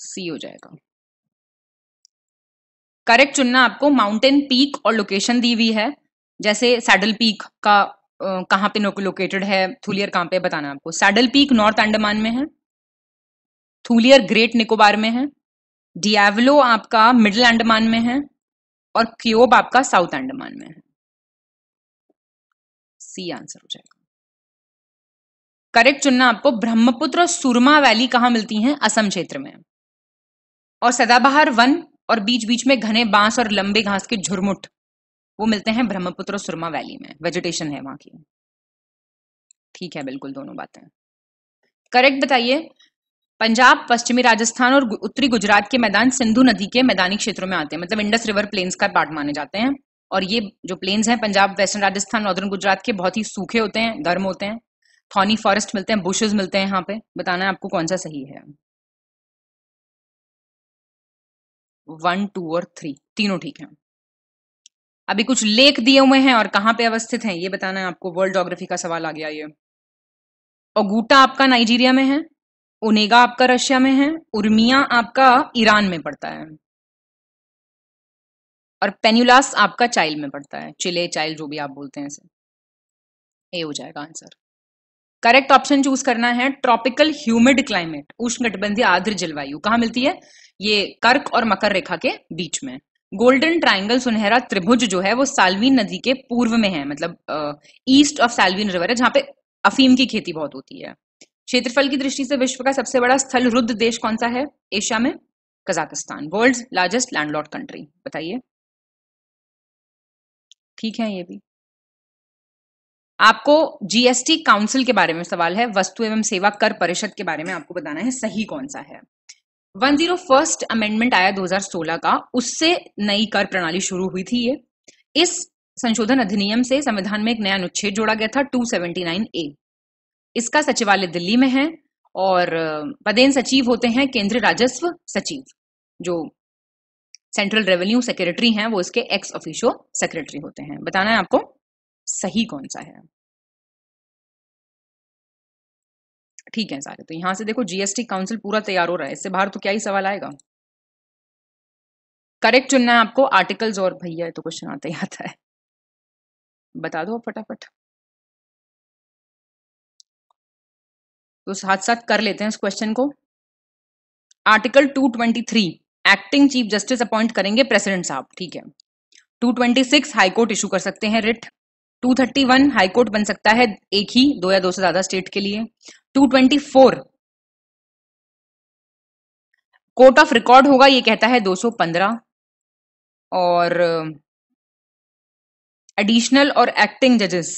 सी हो जाएगा करेक्ट चुनना आपको माउंटेन पीक और लोकेशन दी हुई है जैसे सैडल पीक का कहाँ पे लोकेटेड है थूलियर कहाँ पे बताना आपको सैडल पीक नॉर्थ अंडमान में है थूलियर ग्रेट निकोबार में है डियावलो आपका मिडिल अंडमान में है और क्योब आपका साउथ अंडमान में है सी आंसर हो जाएगा करेक्ट चुनना आपको ब्रह्मपुत्र और सुरमा वैली कहां मिलती हैं असम क्षेत्र में और सदाबहार वन और बीच बीच में घने बांस और लंबे घास के झुरमुट वो मिलते हैं ब्रह्मपुत्र और सुरमा वैली में वेजिटेशन है वहां की ठीक है बिल्कुल दोनों बातें करेक्ट बताइए पंजाब पश्चिमी राजस्थान और उत्तरी गुजरात के मैदान सिंधु नदी के मैदानी क्षेत्रों में आते हैं मतलब इंडस रिवर प्लेन्स का पार्ट माने जाते हैं और ये जो प्लेन्स हैं पंजाब वेस्टर्न राजस्थान नॉर्दर्न गुजरात के बहुत ही सूखे होते हैं गर्म होते हैं थॉनी फॉरेस्ट मिलते हैं बुशेज मिलते हैं यहाँ पे बताना है आपको कौन सा सही है वन टू और थ्री तीनों ठीक हैं अभी कुछ लेक दिए हुए हैं और कहाँ पे अवस्थित हैं ये बताना है आपको वर्ल्ड जोग्राफी का सवाल आ गया ये ओगूटा आपका नाइजीरिया में है ओनेगा आपका रशिया में है उर्मिया आपका ईरान में पड़ता है और पेन्यूलास आपका चाइल्ड में पड़ता है चिले चाइल्ड जो भी आप बोलते हैं इसे ए हो जाएगा आंसर करेक्ट ऑप्शन चूज करना है ट्रॉपिकल ह्यूमिड क्लाइमेट उष्णकटिबंधीय आर्द्र जलवायु कहां मिलती है ये कर्क और मकर रेखा के बीच में गोल्डन ट्रायंगल सुनहरा त्रिभुज जो है वो सालवी नदी के पूर्व में है मतलब ईस्ट ऑफ सालवीन रिवर है जहां पे अफीम की खेती बहुत होती है क्षेत्रफल की दृष्टि से विश्व का सबसे बड़ा स्थल रुद्ध देश कौन सा है एशिया में Kazakhstan world largest landlord country बताइए ठीक है ये भी आपको जीएसटी काउंसिल के बारे में सवाल है वस्तु एवं सेवा कर परिषद के बारे में आपको बताना है सही कौन सा है वन जीरो फर्स्ट अमेंडमेंट आया 2016 का उससे नई कर प्रणाली शुरू हुई थी ये इस संशोधन अधिनियम से संविधान में एक नया अनुच्छेद जोड़ा गया था 279 ए इसका सचिवालय दिल्ली में है और पदेन सचिव होते हैं केंद्रीय राजस्व सचिव जो सेंट्रल रेवेन्यू सेक्रेटरी हैं वो इसके एक्स ऑफिशियो सेक्रेटरी होते हैं बताना है आपको सही कौन सा है ठीक है सारे तो यहां से देखो जीएसटी काउंसिल पूरा तैयार हो रहा है इससे बाहर तो क्या ही सवाल आएगा करेक्ट चुनना है आपको आर्टिकल्स और भैया तो क्वेश्चन आते ही आता है बता दो फटाफट तो साथ साथ कर लेते हैं इस क्वेश्चन को article 223 acting chief justice appoint करेंगे प्रेसिडेंट साहब ठीक है 226 हाई कोर्ट इशू कर सकते हैं रिट 231 हाई कोर्ट बन सकता है एक ही दो या दो से ज्यादा स्टेट के लिए 224 कोर्ट ऑफ रिकॉर्ड होगा ये कहता है 215 और एडिशनल um, और एक्टिंग जजेस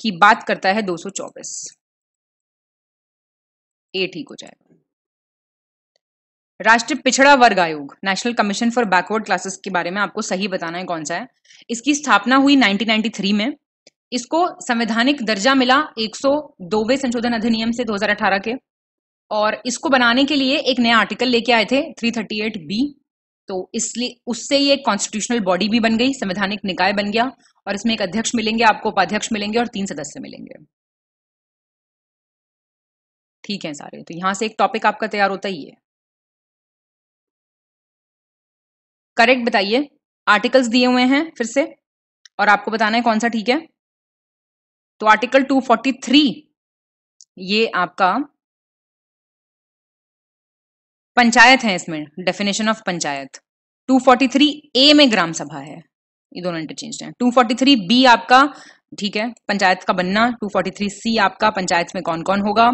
की बात करता है 224 ए ठीक हो जाएगा राष्ट्रीय पिछड़ा वर्ग आयोग national commission for backward classes के बारे में आपको सही बताना है कौन सा है इसकी स्थापना हुई 1993 में इसको संवैधानिक दर्जा मिला 102वें संशोधन अधिनियम से 2018 के और इसको बनाने के लिए एक नया आर्टिकल लेके आए थे 338 बी तो इसलिए उससे ये कॉन्स्टिट्यूशनल बॉडी भी बन गई संवैधानिक निकाय बन गया और इसमें एक अध्यक्ष मिलेंगे आपको उपाध्यक्ष मिलेंगे और तीन सदस्य मिलेंगे ठीक है सारे तो यहां से एक टॉपिक आपका तैयार होता ही है करेक्ट बताइए आर्टिकल्स दिए हुए हैं फिर से और आपको बताना है कौन सा ठीक है तो आर्टिकल 243 ये आपका पंचायत है इसमें डेफिनेशन ऑफ पंचायत 243 ए में ग्राम सभा है ये दोनों इंटरचेंज हैं 243 बी आपका ठीक है पंचायत का बनना 243 सी आपका पंचायत में कौन कौन होगा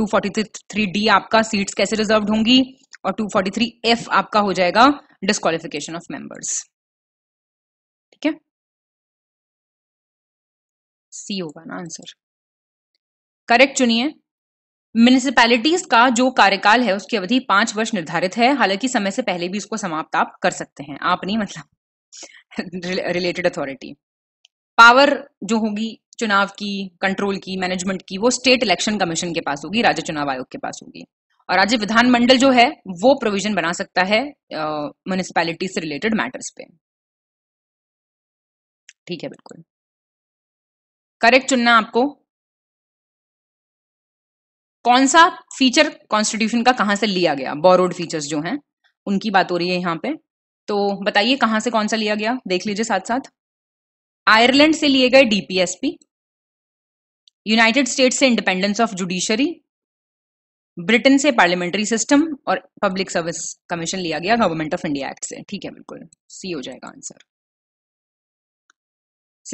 243 डी आपका सीट्स कैसे रिजर्व होंगी और 243 एफ आपका हो जाएगा डिस्कालिफिकेशन ऑफ मेंबर्स ठीक है सी होगा ना आंसर करेक्ट चुनिए म्यूनिसिपैलिटीज का जो कार्यकाल है उसकी अवधि पांच वर्ष निर्धारित है हालांकि समय से पहले भी इसको समाप्त आप कर सकते हैं आप नहीं मतलब रिलेटेड अथॉरिटी पावर जो होगी चुनाव की कंट्रोल की मैनेजमेंट की वो स्टेट इलेक्शन कमीशन के पास होगी राज्य चुनाव आयोग के पास होगी और राज्य विधानमंडल जो है वो प्रोविजन बना सकता है म्यूनिसपैलिटी से रिलेटेड मैटर्स पे ठीक है बिल्कुल करेक्ट चुनना आपको कौन सा फीचर कॉन्स्टिट्यूशन का कहां से लिया गया बोरोड फीचर्स जो हैं उनकी बात हो रही है यहां पे तो बताइए कहां से कौन सा लिया गया देख लीजिए साथ साथ आयरलैंड से लिए गए डीपीएसपी यूनाइटेड स्टेट से इंडिपेंडेंस ऑफ जुडिशरी ब्रिटेन से पार्लियामेंट्री सिस्टम और पब्लिक सर्विस कमीशन लिया गया गवर्नमेंट ऑफ इंडिया एक्ट से ठीक है बिल्कुल सी हो जाएगा आंसर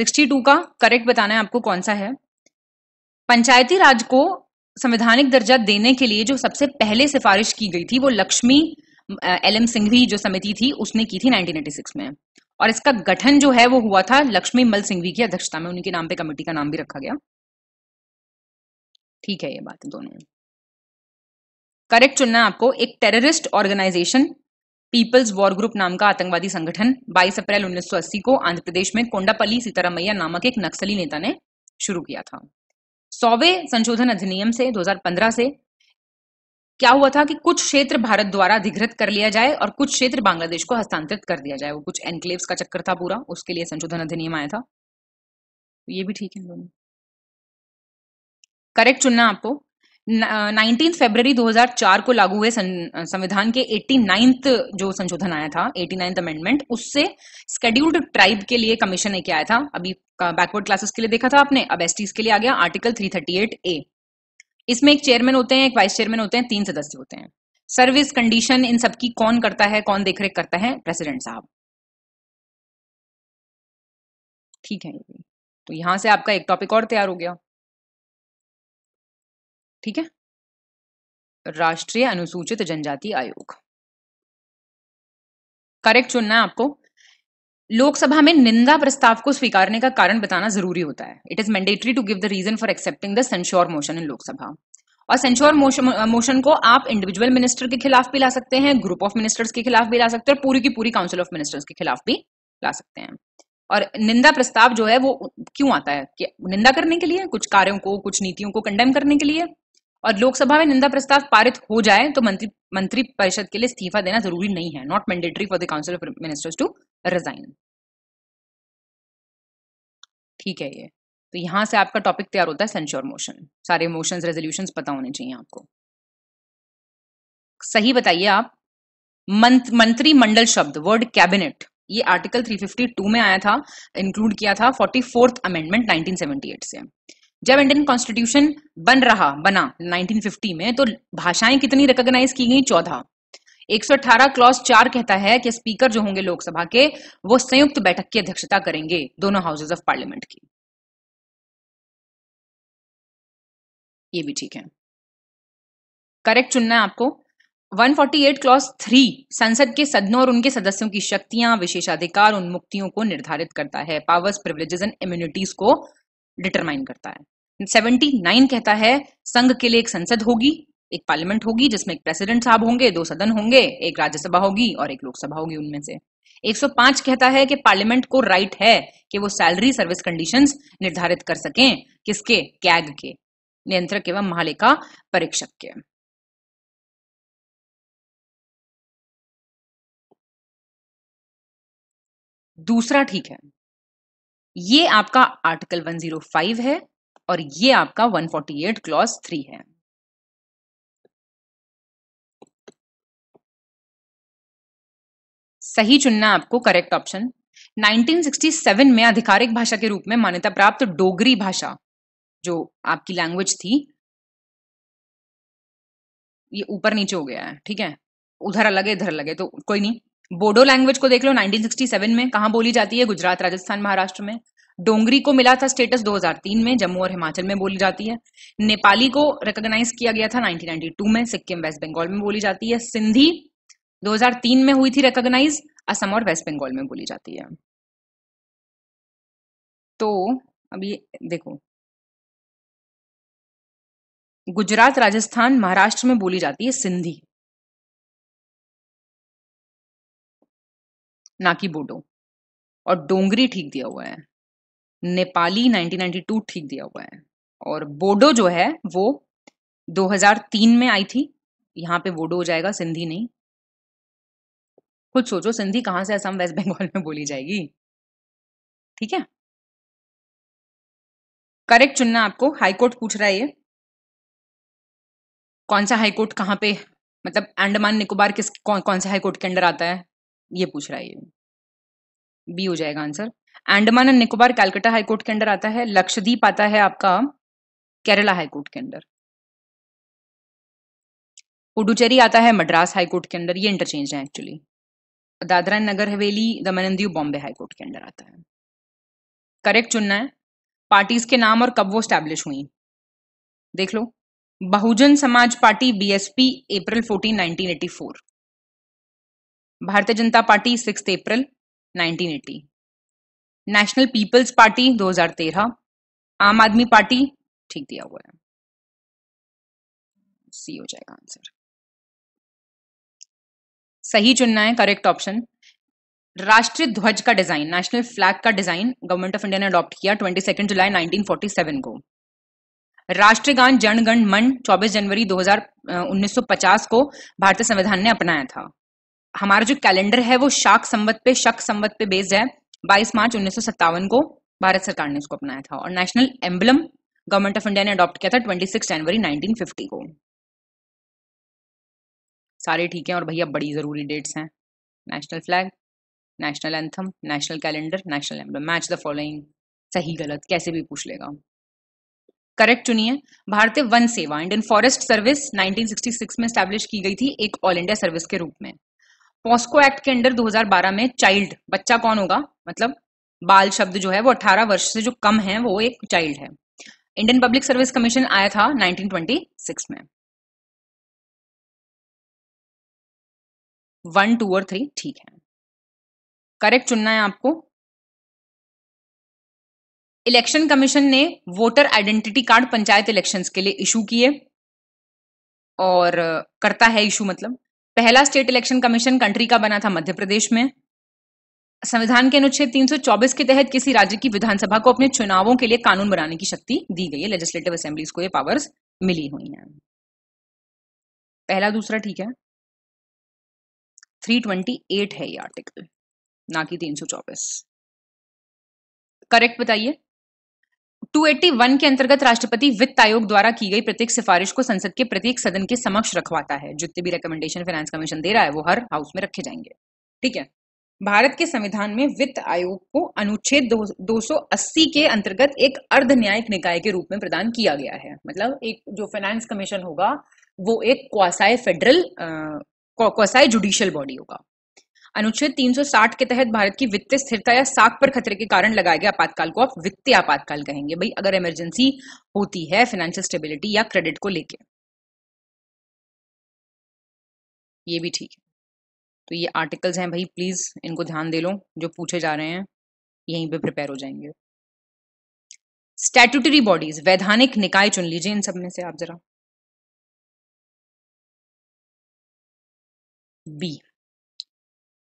62 का करेक्ट बताना है आपको कौन सा है पंचायती राज को संवैधानिक दर्जा देने के लिए जो सबसे पहले सिफारिश की गई थी वो लक्ष्मी एल एम सिंघवी जो समिति थी उसने की थी 1986 में और इसका गठन जो है वो हुआ था लक्ष्मी मल सिंघवी की अध्यक्षता में उनके नाम पे कमेटी का नाम भी रखा गया ठीक है ये बात दोनों करेक्ट चुनना है आपको एक terrorist organisation People's War Group नाम का आतंकवादी संगठन 22 अप्रैल 1980 को आंध्र प्रदेश में कोंडापल्ली सीतारामैया नामक एक नक्सली नेता ने शुरू किया था सौवे संशोधन अधिनियम से 2015 से क्या हुआ था कि कुछ क्षेत्र भारत द्वारा अधिकृत कर लिया जाए और कुछ क्षेत्र बांग्लादेश को हस्तांतरित कर दिया जाए वो कुछ एनक्लेव्स का चक्कर था पूरा उसके लिए संशोधन अधिनियम आया था ये भी ठीक है दोनों करेक्ट चुनना आपको नाइनटीन फेबररी 2004 को लागू हुए संविधान के एट्टी नाइन्थ जो संशोधन आया था एटी नाइन्थ अमेंडमेंट उससे स्केड्यूल्ड ट्राइब के लिए कमीशन लेके आया था अभी बैकवर्ड क्लासेस के लिए देखा था आपने अब एसटीज के लिए आ गया आर्टिकल 338 ए इसमें एक चेयरमैन होते हैं एक वाइस चेयरमैन होते हैं तीन सदस्य होते हैं सर्विस कंडीशन इन सबकी कौन करता है कौन देखरेख करता है प्रेसिडेंट साहब ठीक है तो यहां से आपका एक टॉपिक और तैयार हो गया ठीक है राष्ट्रीय अनुसूचित जनजाति आयोग करेक्ट चुनना है आपको लोकसभा में निंदा प्रस्ताव को स्वीकारने का कारण बताना जरूरी होता है it is mandatory to give the reason for accepting the censure motion in Lok Sabha और सेंश्योर मोशन को आप इंडिविजुअल मिनिस्टर के खिलाफ भी ला सकते हैं ग्रुप ऑफ मिनिस्टर्स के खिलाफ भी ला सकते हैं पूरी की पूरी काउंसिल ऑफ मिनिस्टर्स के खिलाफ भी ला सकते हैं और निंदा प्रस्ताव जो है वो क्यों आता है कि निंदा करने के लिए कुछ कार्यों को कुछ नीतियों को कंडेम करने के लिए और लोकसभा में निंदा प्रस्ताव पारित हो जाए तो मंत्री मंत्री परिषद के लिए इस्तीफा देना जरूरी नहीं है not mandatory for the council of ministers to resign ठीक है ये तो यहां से आपका टॉपिक तैयार होता है सेंश्योर मोशन सारे मोशन रेजोल्यूशन पता होने चाहिए आपको सही बताइए आप मंत, मंत्रिमंडल शब्द वर्ड कैबिनेट ये आर्टिकल 352 में आया था इंक्लूड किया था फोर्थ अमेंडमेंट 1978 से जब इंडियन कॉन्स्टिट्यूशन बन रहा बना 1950 में तो भाषाएं कितनी रिकॉग्नाइज की गई चौदह 118 क्लॉज चार कहता है कि स्पीकर जो होंगे लोकसभा के वो संयुक्त बैठक की अध्यक्षता करेंगे दोनों हाउसेज ऑफ पार्लियामेंट की ये भी ठीक है करेक्ट चुनना है आपको 148 क्लॉज थ्री संसद के सदनों और उनके सदस्यों की शक्तियां विशेषाधिकार उन मुक्तियों को निर्धारित करता है पावर्स प्रिविलेजेस एंड इम्यूनिटीज को डिटरमाइन करता है 79 कहता है संघ के लिए एक संसद होगी एक पार्लियामेंट होगी जिसमें एक प्रेसिडेंट साहब होंगे दो सदन होंगे एक राज्यसभा होगी और एक लोकसभा होगी उनमें से 105 कहता है कि पार्लियामेंट को राइट है कि वो सैलरी सर्विस कंडीशंस निर्धारित कर सकें किसके कैग के नियंत्रक एवं महालेखा परीक्षक के दूसरा ठीक है ये आपका आर्टिकल 105 है और ये आपका 148 क्लॉज थ्री है सही चुनना आपको करेक्ट ऑप्शन 1967 में आधिकारिक भाषा के रूप में मान्यता प्राप्त डोगरी भाषा जो आपकी लैंग्वेज थी ये ऊपर नीचे हो गया है ठीक है उधर अलग है इधर अलग है तो कोई नहीं बोडो लैंग्वेज को देख लो 1967 में कहा बोली जाती है गुजरात राजस्थान महाराष्ट्र में डोंगरी को मिला था स्टेटस 2003 में जम्मू और हिमाचल में बोली जाती है नेपाली को रिकॉग्नाइज किया गया था 1992 में सिक्किम वेस्ट बंगाल में बोली जाती है सिंधी 2003 में हुई थी रिकॉग्नाइज असम और वेस्ट बंगाल में बोली जाती है तो अभी देखो गुजरात राजस्थान महाराष्ट्र में बोली जाती है सिंधी ना कि बोडो और डोंगरी ठीक दिया हुआ है नेपाली 1992 ठीक दिया हुआ है और बोडो जो है वो 2003 में आई थी यहाँ पे बोडो हो जाएगा सिंधी नहीं खुद सोचो सिंधी कहाँ से असम वेस्ट बंगाल में बोली जाएगी ठीक है करेक्ट चुनना आपको हाईकोर्ट पूछ रहा है ये कौन सा हाईकोर्ट कहां कहाँ पे मतलब अंडमान निकोबार किस कौन कौन से हाईकोर्ट के अंडर आता है ये पूछ रहा है ये बी हो जाएगा answer Andaman and Nicobar Calcutta high court के अंडर आता है लक्षद्वीप आता है आपका केरला हाईकोर्ट के अंडर पुडुचेरी आता है मद्रास हाईकोर्ट के अंडर ये इंटरचेंज है एक्चुअली दादरा नगर हवेली दमन दीव बॉम्बे हाईकोर्ट के अंडर आता है करेक्ट चुनना है पार्टीज के नाम और कब वो स्टैब्लिश हुई देख लो बहुजन समाज पार्टी बीएसपी अप्रैल 14 1984 Bharatiya Janata party six April 1980 National People's Party 2013 Aam आदमी पार्टी ठीक दिया हुआ है सी हो जाएगा आंसर सही चुनना है करेक्ट ऑप्शन राष्ट्रीय ध्वज का डिजाइन नेशनल फ्लैग का डिजाइन गवर्नमेंट ऑफ इंडिया ने अडॉप्ट किया ट्वेंटी सेकेंड जुलाई नाइनटीन को राष्ट्रीय गान राष्ट्रगान जनगण मन चौबीस जनवरी दो हजार उन्नीस सौ पचास को भारतीय संविधान ने अपनाया था हमारा जो कैलेंडर है वो शाक संवत पे शक संवत पे बेस्ड है 22 मार्च उन्नीस को भारत सरकार ने इसको अपनाया था और national emblem government of India ने अडॉप्ट किया था 26 जनवरी 1950 को सारे ठीक है और भैया बड़ी जरूरी डेट्स हैं national flag national anthem national calendar national emblem match the following सही गलत कैसे भी पूछ लेगा करेक्ट चुनिए भारतीय वन सेवा इंडियन फॉरेस्ट सर्विस 1966 में स्टैब्लिश की गई थी एक ऑल इंडिया सर्विस के रूप में पॉस्को एक्ट के अंडर 2012 में चाइल्ड बच्चा कौन होगा मतलब बाल शब्द जो है वो 18 वर्ष से जो कम है वो एक चाइल्ड है इंडियन पब्लिक सर्विस कमीशन आया था 1926 में वन टू और थ्री ठीक है करेक्ट चुनना है आपको इलेक्शन कमीशन ने voter identity card panchayat elections के लिए इशू किए और करता है इशू मतलब पहला स्टेट इलेक्शन कमीशन कंट्री का बना था मध्य प्रदेश में संविधान के अनुच्छेद 324 के तहत किसी राज्य की विधानसभा को अपने चुनावों के लिए कानून बनाने की शक्ति दी गई है लेजिस्लेटिव असेंबलीज को ये पावर्स मिली हुई हैं पहला दूसरा ठीक है 328 है ये आर्टिकल ना कि 324 करेक्ट बताइए 281 के अंतर्गत राष्ट्रपति वित्त आयोग द्वारा की गई प्रत्येक सिफारिश को संसद के प्रत्येक सदन के समक्ष रखवाता है जितने भी रिकमेंडेशन फाइनेंस कमीशन दे रहा है वो हर हाउस में रखे जाएंगे ठीक है भारत के संविधान में वित्त आयोग को अनुच्छेद दो, 280 के अंतर्गत एक अर्ध न्यायिक निकाय के रूप में प्रदान किया गया है मतलब एक जो फाइनेंस कमीशन होगा वो एक quasi federal quasi judicial body होगा अनुच्छेद 360 के तहत भारत की वित्तीय स्थिरता या साख पर खतरे के कारण लगाए गए आपातकाल को आप वित्तीय आपातकाल कहेंगे भाई अगर इमरजेंसी होती है फाइनेंशियल स्टेबिलिटी या क्रेडिट को लेके ये भी ठीक है तो ये आर्टिकल्स हैं भाई प्लीज इनको ध्यान दे लो जो पूछे जा रहे हैं यहीं पे प्रिपेयर हो जाएंगे स्टैट्यूटरी बॉडीज वैधानिक निकाय चुन लीजिए इन सब में से आप जरा बी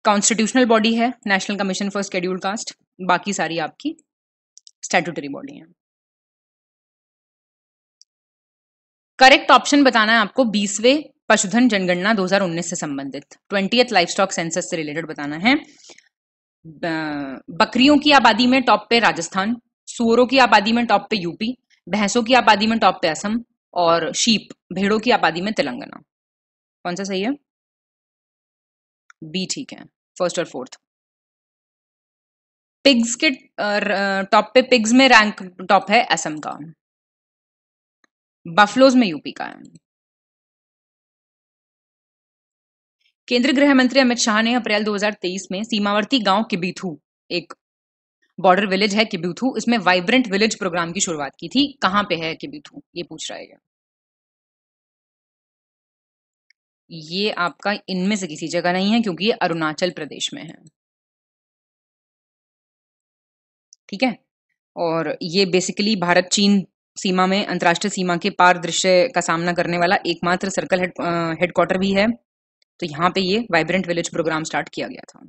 कॉन्स्टिट्यूशनल बॉडी है national commission for scheduled caste बाकी सारी आपकी स्टेटूटरी बॉडी है करेक्ट ऑप्शन बताना है आपको बीसवे पशुधन जनगणना 2019 से संबंधित ट्वेंटी लाइफ स्टॉक सेंसस से रिलेटेड बताना है बकरियों की आबादी में टॉप पे राजस्थान सुअरों की आबादी में टॉप पे यूपी भैंसों की आबादी में टॉप पे असम और शीप भेड़ों की आबादी में तेलंगाना कौन सा सही है बी ठीक है फर्स्ट और फोर्थ पिग्स के टॉप पे पिग्स में रैंक टॉप है असम का बफलोज में यूपी का है केंद्रीय गृह मंत्री अमित शाह ने अप्रैल 2023 में सीमावर्ती गांव किबीथू एक बॉर्डर विलेज है किबीथू इसमें वाइब्रेंट विलेज प्रोग्राम की शुरुआत की थी कहां पे है किबीथू ये पूछ रहा है ये आपका इनमें से किसी जगह नहीं है क्योंकि ये अरुणाचल प्रदेश में है ठीक है और ये बेसिकली भारत चीन सीमा में अंतर्राष्ट्रीय सीमा के पार दृश्य का सामना करने वाला एकमात्र सर्कल हेड हेडक्वार्टर भी है तो यहाँ पे ये वाइब्रेंट विलेज प्रोग्राम स्टार्ट किया गया था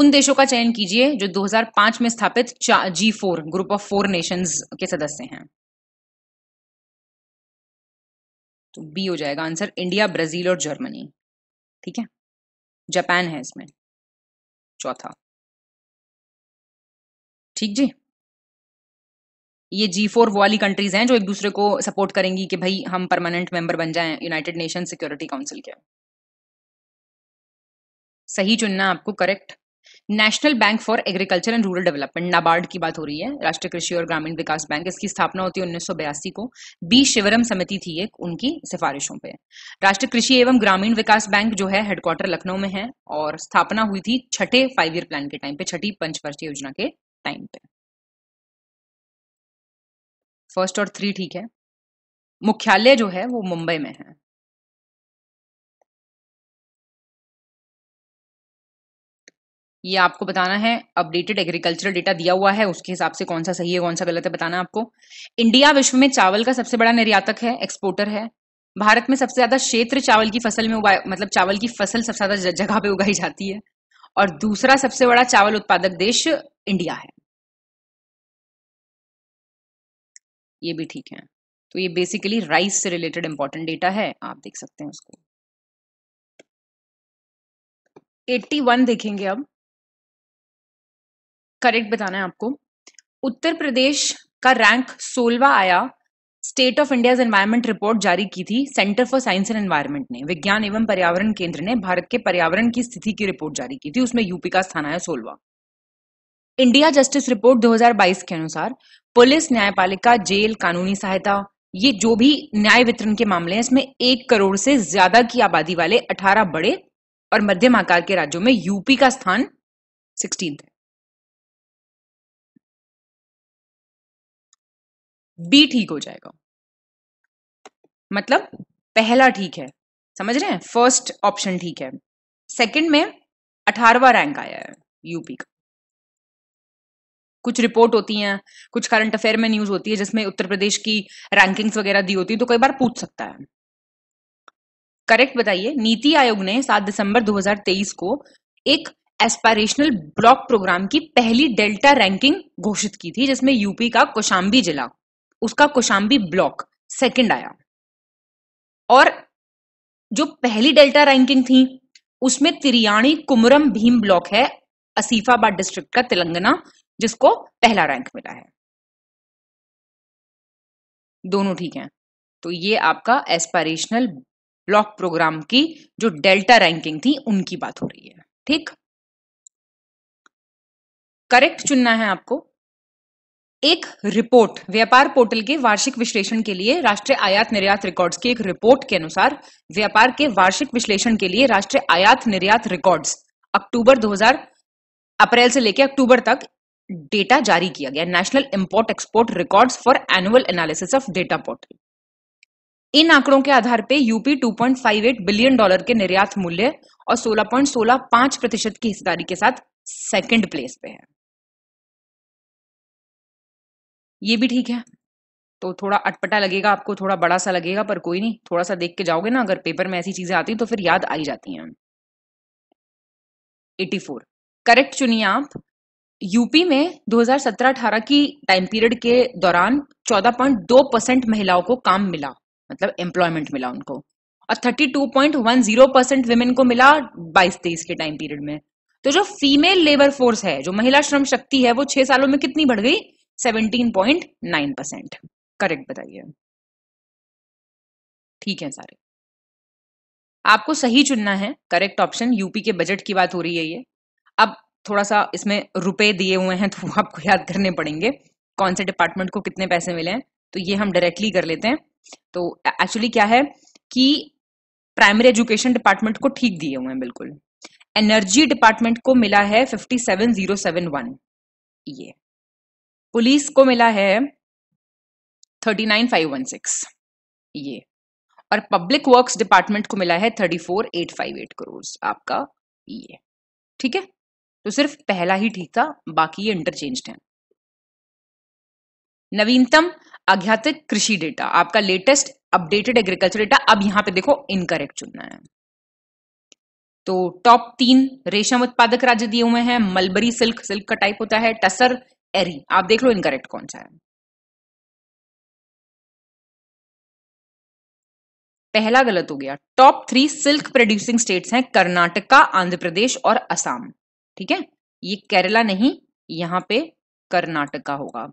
उन देशों का चयन कीजिए जो 2005 में स्थापित G four group of four nations के सदस्य हैं तो बी हो जाएगा आंसर इंडिया ब्राजील और जर्मनी ठीक है जापान है इसमें चौथा ठीक जी ये जी फोर वाली कंट्रीज हैं जो एक दूसरे को सपोर्ट करेंगी कि भाई हम परमानेंट मेंबर बन जाएं यूनाइटेड नेशन सिक्योरिटी काउंसिल के सही चुनना आपको correct national bank for agriculture and rural development NABARD की बात हो रही है राष्ट्रीय कृषि और ग्रामीण विकास बैंक इसकी स्थापना होती है उन्नीस को बी शिवरम समिति थी एक उनकी सिफारिशों पे राष्ट्रीय कृषि एवं ग्रामीण विकास बैंक जो है हेडक्वार्टर लखनऊ में है और स्थापना हुई थी छठे फाइव ईयर प्लान के टाइम पे छठी पंचवर्षीय योजना के टाइम पे फर्स्ट और थ्री ठीक है मुख्यालय जो है वो मुंबई में है ये आपको बताना है अपडेटेड एग्रीकल्चरल डेटा दिया हुआ है उसके हिसाब से कौन सा सही है कौन सा गलत है बताना आपको इंडिया विश्व में चावल का सबसे बड़ा निर्यातक है एक्सपोर्टर है भारत में सबसे ज्यादा क्षेत्र चावल की फसल में उगा मतलब चावल की फसल सबसे ज्यादा जगह पे उगाई जाती है और दूसरा सबसे बड़ा चावल उत्पादक देश इंडिया है ये भी ठीक है तो ये बेसिकली राइस से रिलेटेड इंपॉर्टेंट डेटा है आप देख सकते हैं उसको 81 देखेंगे अब करेक्ट बताना है आपको उत्तर प्रदेश का रैंक सोलवा आया state of India environment report जारी की थी centre for science and environment ने विज्ञान एवं पर्यावरण केंद्र ने भारत के पर्यावरण की स्थिति की रिपोर्ट जारी की थी उसमें यूपी का स्थान आया सोलवा इंडिया जस्टिस रिपोर्ट 2022 के अनुसार पुलिस न्यायपालिका जेल कानूनी सहायता ये जो भी न्याय वितरण के मामले हैं इसमें एक करोड़ से ज्यादा की आबादी वाले 18 बड़े और मध्यम आकार के राज्यों में यूपी का स्थान सिक्सटीन है बी ठीक हो जाएगा मतलब पहला ठीक है समझ रहे हैं फर्स्ट ऑप्शन ठीक है सेकंड में अठारवा रैंक आया है यूपी का कुछ रिपोर्ट होती हैं कुछ करंट अफेयर में न्यूज होती है जिसमें उत्तर प्रदेश की रैंकिंग्स वगैरह दी होती है तो कई बार पूछ सकता है करेक्ट बताइए नीति आयोग ने 7 दिसंबर 2023 को एक एस्पायरेशनल ब्लॉक प्रोग्राम की पहली डेल्टा रैंकिंग घोषित की थी जिसमें यूपी का कोशाम्बी जिला उसका कोशाम्बी ब्लॉक सेकंड आया और जो पहली डेल्टा रैंकिंग थी उसमें तिरियाणी कुमरम भीम ब्लॉक है असीफाबाद डिस्ट्रिक्ट का तेलंगाना जिसको पहला रैंक मिला है दोनों ठीक हैं तो ये आपका एस्पायरेशनल ब्लॉक प्रोग्राम की जो डेल्टा रैंकिंग थी उनकी बात हो रही है ठीक करेक्ट चुनना है आपको एक रिपोर्ट व्यापार पोर्टल के वार्षिक विश्लेषण के लिए राष्ट्रीय आयात निर्यात रिकॉर्ड्स की एक रिपोर्ट के अनुसार व्यापार के वार्षिक विश्लेषण के लिए राष्ट्रीय आयात निर्यात रिकॉर्ड्स अक्टूबर 2000 अप्रैल से लेकर अक्टूबर तक डेटा जारी किया गया national import export records for annual analysis of data portal इन आंकड़ों के आधार पर यूपी 2.58 बिलियन डॉलर के निर्यात मूल्य और 16.165 प्रतिशत की हिस्सेदारी के साथ सेकंड प्लेस पे है ये भी ठीक है तो थोड़ा अटपटा लगेगा आपको थोड़ा बड़ा सा लगेगा पर कोई नहीं थोड़ा सा देख के जाओगे ना अगर पेपर में ऐसी चीजें आती तो फिर याद आई जाती हैं 84 करेक्ट चुनिए आप यूपी में 2017-18 की टाइम पीरियड के दौरान 14.2 परसेंट महिलाओं को काम मिला मतलब एम्प्लॉयमेंट मिला उनको और 32.10 परसेंट वेमेन को मिला 22 तेईस के टाइम पीरियड में तो जो फीमेल लेबर फोर्स है जो महिला श्रम शक्ति है वो छह सालों में कितनी बढ़ गई 17.9 परसेंट करेक्ट बताइए ठीक है सारे आपको सही चुनना है करेक्ट ऑप्शन यूपी के बजट की बात हो रही है ये अब थोड़ा सा इसमें रुपए दिए हुए हैं तो आपको याद करने पड़ेंगे कौन से डिपार्टमेंट को कितने पैसे मिले हैं तो ये हम डायरेक्टली कर लेते हैं तो एक्चुअली क्या है कि प्राइमरी एजुकेशन डिपार्टमेंट को ठीक दिए हुए हैं बिल्कुल एनर्जी डिपार्टमेंट को मिला है fifty seven zero seven one ये पुलिस को मिला है thirty nine five one six ये और पब्लिक वर्क्स डिपार्टमेंट को मिला है thirty four eight five eight crore आपका ये ठीक है तो सिर्फ पहला ही ठीक था बाकी ये इंटरचेंज है नवीनतम अज्ञात कृषि डेटा आपका लेटेस्ट अपडेटेड एग्रीकल्चर डेटा अब यहां पे देखो इनकरेक्ट चुनना है तो टॉप तीन रेशम उत्पादक राज्य दिए हुए हैं मलबरी सिल्क सिल्क का टाइप होता है टसर एरी आप देख लो इनकरेक्ट कौन सा है पहला गलत हो गया top three silk producing states हैं कर्नाटका आंध्र प्रदेश और असम ठीक है ये केरला नहीं यहां पे कर्नाटका होगा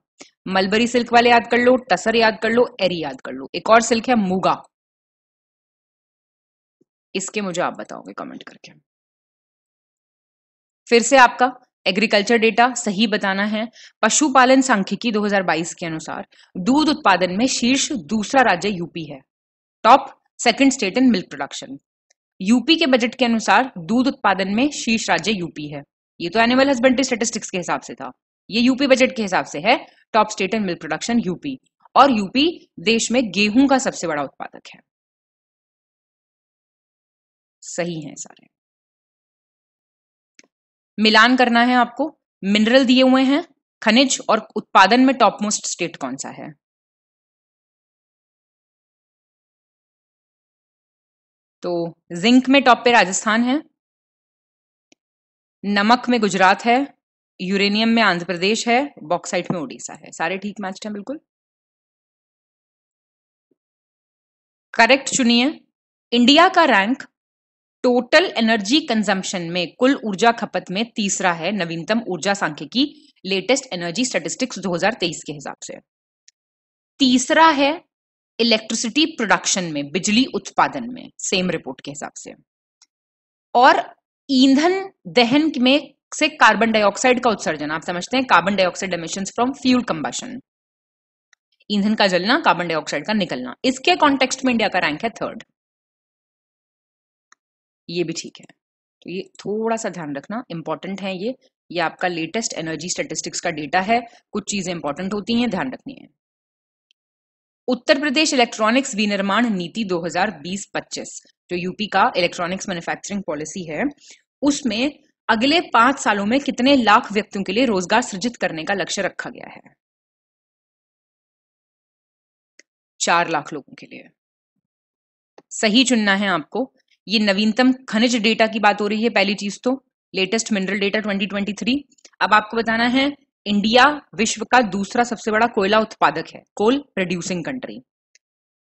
मलबरी सिल्क वाले याद कर लो टसर याद कर लो एरी याद कर लो एक और सिल्क है मुगा इसके मुझे आप बताओगे कमेंट करके फिर से आपका एग्रीकल्चर डेटा सही बताना है पशुपालन सांख्यिकी 2022 के अनुसार दूध उत्पादन में शीर्ष दूसरा राज्य यूपी है top second state in milk production UP के बजट के अनुसार दूध उत्पादन में शीर्ष राज्य यूपी है ये तो एनिमल हस्बेंड्री स्टेटिस्टिक्स के हिसाब से था ये यूपी बजट के हिसाब से है top state in milk production UP और यूपी देश में गेहूं का सबसे बड़ा उत्पादक है सही है सारे मिलान करना है आपको मिनरल दिए हुए हैं खनिज और उत्पादन में टॉप मोस्ट स्टेट कौन सा है तो जिंक में टॉप पे राजस्थान है नमक में गुजरात है यूरेनियम में आंध्र प्रदेश है बॉक्साइट में उड़ीसा है सारे ठीक मैच हैं बिल्कुल करेक्ट चुनिए इंडिया का रैंक टोटल एनर्जी कंजम्पशन में कुल ऊर्जा खपत में तीसरा है नवीनतम ऊर्जा सांख्यिकी लेटेस्ट एनर्जी स्टेटिस्टिक्स 2023 के हिसाब से तीसरा है इलेक्ट्रिसिटी प्रोडक्शन में बिजली उत्पादन में सेम रिपोर्ट के हिसाब से और ईंधन दहन में से कार्बन डाइऑक्साइड का उत्सर्जन आप समझते हैं carbon dioxide emission from fuel combustion ईंधन का जलना कार्बन डाइऑक्साइड का निकलना इसके कॉन्टेक्स्ट में इंडिया का रैंक है थर्ड ये भी ठीक है तो ये थोड़ा सा ध्यान रखना इंपॉर्टेंट है ये ये आपका लेटेस्ट एनर्जी स्टेटिस्टिक्स का डेटा है कुछ चीजें इंपॉर्टेंट होती हैं ध्यान रखनी है उत्तर प्रदेश इलेक्ट्रॉनिक्स विनिर्माण नीति 2020-25 जो यूपी का इलेक्ट्रॉनिक्स मैन्युफैक्चरिंग पॉलिसी है उसमें अगले पांच सालों में कितने लाख व्यक्तियों के लिए रोजगार सृजित करने का लक्ष्य रखा गया है चार लाख लोगों के लिए सही चुनना है आपको ये नवीनतम खनिज डेटा की बात हो रही है पहली चीज तो लेटेस्ट मिनरल डेटा 2023 अब आपको बताना है इंडिया विश्व का दूसरा सबसे बड़ा कोयला उत्पादक है कोल प्रोड्यूसिंग कंट्री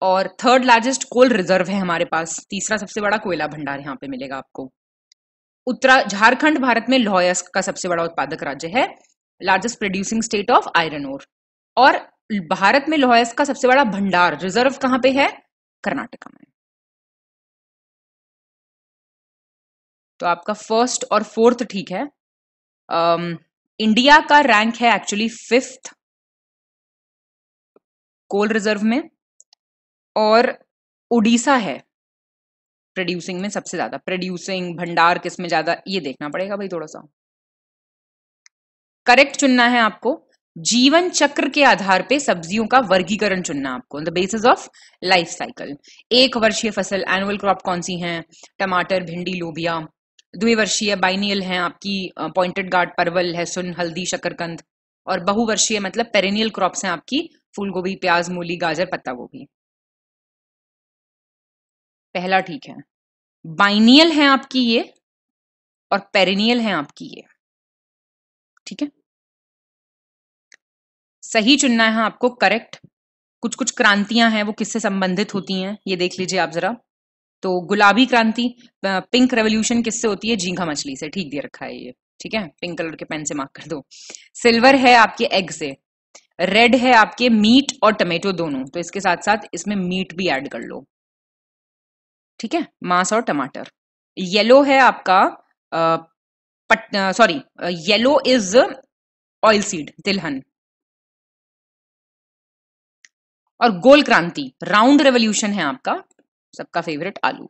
और थर्ड लार्जेस्ट कोल रिजर्व है हमारे पास तीसरा सबसे बड़ा कोयला भंडार यहाँ पे मिलेगा आपको उत्तरा झारखंड भारत में लोहयस का सबसे बड़ा उत्पादक राज्य है largest producing state of iron ore और भारत में लोहयस का सबसे बड़ा भंडार रिजर्व कहाँ पे है कर्नाटका में तो आपका फर्स्ट और फोर्थ ठीक है um, इंडिया का रैंक है एक्चुअली फिफ्थ कोल रिजर्व में और उड़ीसा है प्रोड्यूसिंग में सबसे ज्यादा प्रोड्यूसिंग भंडार किस में ज्यादा ये देखना पड़ेगा भाई थोड़ा सा करेक्ट चुनना है आपको जीवन चक्र के आधार पे सब्जियों का वर्गीकरण चुनना आपको on the basis of life cycle एक वर्षीय फसल एनुअल क्रॉप कौन सी है टमाटर भिंडी लोबिया द्विवर्षीय बाइनियल हैं आपकी पॉइंटेड गार्ड परवल लहसुन हल्दी शकरकंद और बहुवर्षीय मतलब पेरेनियल क्रॉप्स हैं आपकी फूल प्याज मूली गाजर पत्ता गोभी पहला ठीक है बाइनियल है आपकी ये और पेरेनियल है आपकी ये ठीक है सही चुनना है आपको करेक्ट कुछ कुछ क्रांतियां हैं वो किससे संबंधित होती हैं ये देख लीजिए आप जरा तो गुलाबी क्रांति पिंक रेवोल्यूशन किससे होती है झींगा मछली से ठीक दे रखा है ये ठीक है पिंक कलर के पेन से मार्क कर दो सिल्वर है आपके एग से रेड है आपके मीट और टमेटो दोनों तो इसके साथ साथ इसमें मीट भी ऐड कर लो ठीक है मांस और टमाटर येलो है आपका sorry yellow is oil seed तिलहन और गोल क्रांति राउंड रेवोल्यूशन है आपका सबका फेवरेट आलू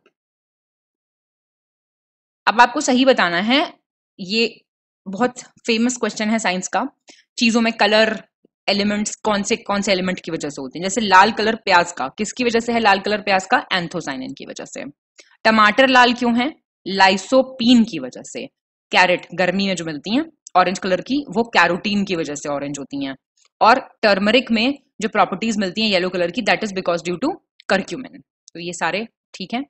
अब आपको सही बताना है ये बहुत फेमस क्वेश्चन है साइंस का चीजों में कलर एलिमेंट्स कौन से कौन से एलिमेंट की वजह से होते हैं जैसे लाल कलर प्याज का किसकी वजह से है लाल कलर प्याज का एंथोसाइनिन की वजह से टमाटर लाल क्यों है लाइसोपीन की वजह से कैरेट गर्मी में जो मिलती हैं ऑरेंज कलर की वो कैरोटीन की वजह से ऑरेंज होती हैं और टर्मरिक में जो प्रॉपर्टीज मिलती हैं येलो कलर की that is because due to curcumin तो ये सारे ठीक हैं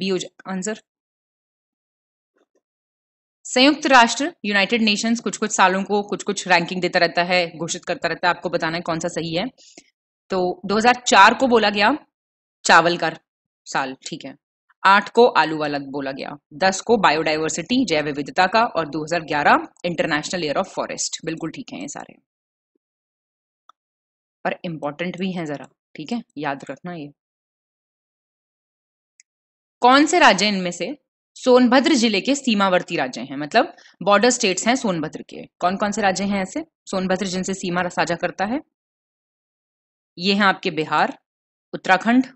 बी हो आंसर संयुक्त राष्ट्र यूनाइटेड नेशंस कुछ कुछ सालों को कुछ कुछ रैंकिंग देता रहता है घोषित करता रहता है आपको बताना है कौन सा सही है तो 2004 को बोला गया चावल का साल ठीक है आठ को आलू वाला बोला गया दस को बायोडाइवर्सिटी जैव विविधता का और 2011 इंटरनेशनल ईयर ऑफ फॉरेस्ट बिल्कुल ठीक है ये सारे और इम्पोर्टेंट भी है जरा ठीक है याद रखना ये कौन से राज्य इनमें से सोनभद्र जिले के सीमावर्ती राज्य हैं मतलब बॉर्डर स्टेट्स हैं सोनभद्र के कौन कौन से राज्य हैं ऐसे सोनभद्र जिनसे सीमा साझा करता है ये हैं आपके बिहार उत्तराखंड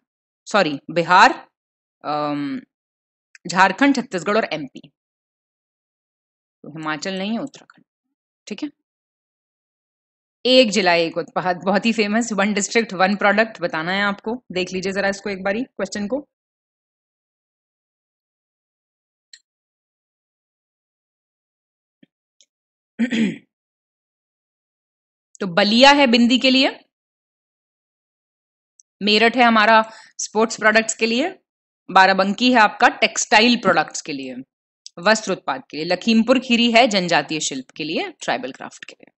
सॉरी बिहार झारखंड छत्तीसगढ़ और एमपी तो हिमाचल नहीं है उत्तराखंड ठीक है एक जिला एक उत्पाद बहुत ही famous one district one product बताना है आपको देख लीजिए जरा इसको एक बारी क्वेश्चन को तो बलिया है बिंदी के लिए मेरठ है हमारा स्पोर्ट्स प्रोडक्ट्स के लिए बाराबंकी है आपका टेक्सटाइल प्रोडक्ट्स के लिए वस्त्र उत्पाद के लिए लखीमपुर खीरी है जनजातीय शिल्प के लिए ट्राइबल क्राफ्ट के लिए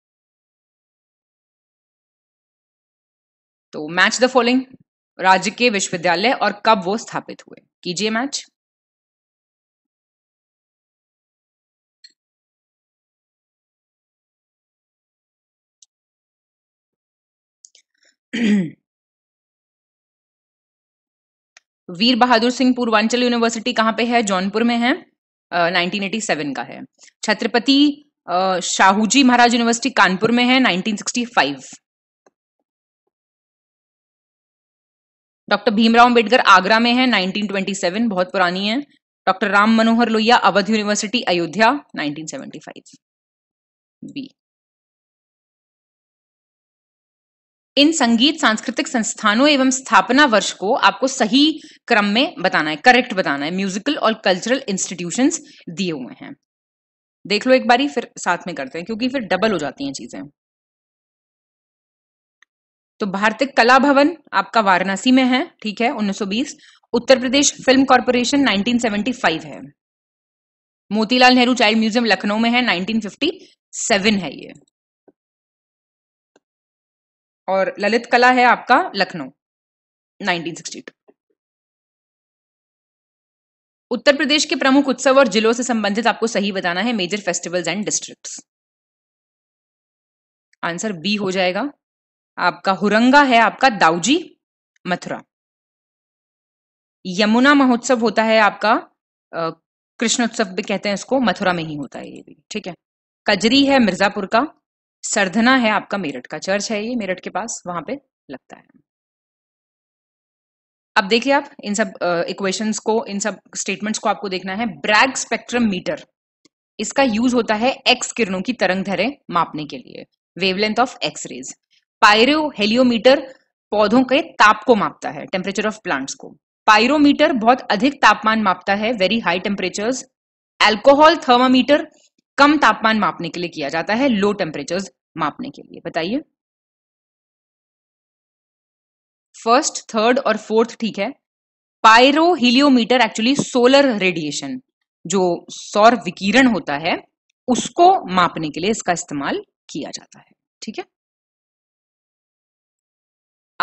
तो मैच द फॉलोइंग राज्य के विश्वविद्यालय और कब वो स्थापित हुए कीजिए मैच वीर बहादुर सिंह पूर्वांचल यूनिवर्सिटी कहाँ पे है जौनपुर में है नाइनटीन एटी सेवन का है छत्रपति शाहूजी महाराज यूनिवर्सिटी कानपुर में है 1965 डॉक्टर भीमराव अंबेडकर आगरा में है 1927 बहुत पुरानी है doctor Ram Manohar Lohia Awadh university Ayodhya 1975 B इन संगीत सांस्कृतिक संस्थानों एवं स्थापना वर्ष को आपको सही क्रम में बताना है करेक्ट बताना है म्यूजिकल और कल्चरल इंस्टीट्यूशन दिए हुए हैं देख लो एक बारी फिर साथ में करते हैं क्योंकि फिर डबल हो जाती हैं चीजें तो भारतीय कला भवन आपका वाराणसी में है ठीक है 1920 उत्तर प्रदेश फिल्म कॉरपोरेशन 1975 है मोतीलाल नेहरू चाइल्ड म्यूजियम लखनऊ में है 1957 है ये और ललित कला है आपका लखनऊ 1962 उत्तर प्रदेश के प्रमुख उत्सव और जिलों से संबंधित आपको सही बताना है major festivals and districts answer B हो जाएगा आपका हुरंगा है आपका दाऊजी मथुरा यमुना महोत्सव होता है आपका कृष्ण उत्सव भी कहते हैं इसको मथुरा में ही होता है ये भी ठीक है कजरी है मिर्जापुर का सरधना है आपका मेरठ का चर्च है ये मेरठ के पास वहां पे लगता है अब देखिए आप इन सब इक्वेशंस uh, को इन सब स्टेटमेंट्स को आपको देखना है ब्रैग स्पेक्ट्रम मीटर इसका यूज होता है एक्स किरणों की तरंग धरे मापने के लिए wavelength of X rays pyrheliometer पौधों के ताप को मापता है टेम्परेचर ऑफ प्लांट्स को पायरोमीटर बहुत अधिक तापमान मापता है very high temperature alcohol thermometer कम तापमान मापने के लिए किया जाता है लो टेम्परेचर मापने के लिए बताइए फर्स्ट थर्ड और फोर्थ ठीक है pyrheliometer actually solar radiation जो सौर विकिरण होता है उसको मापने के लिए इसका इस्तेमाल किया जाता है ठीक है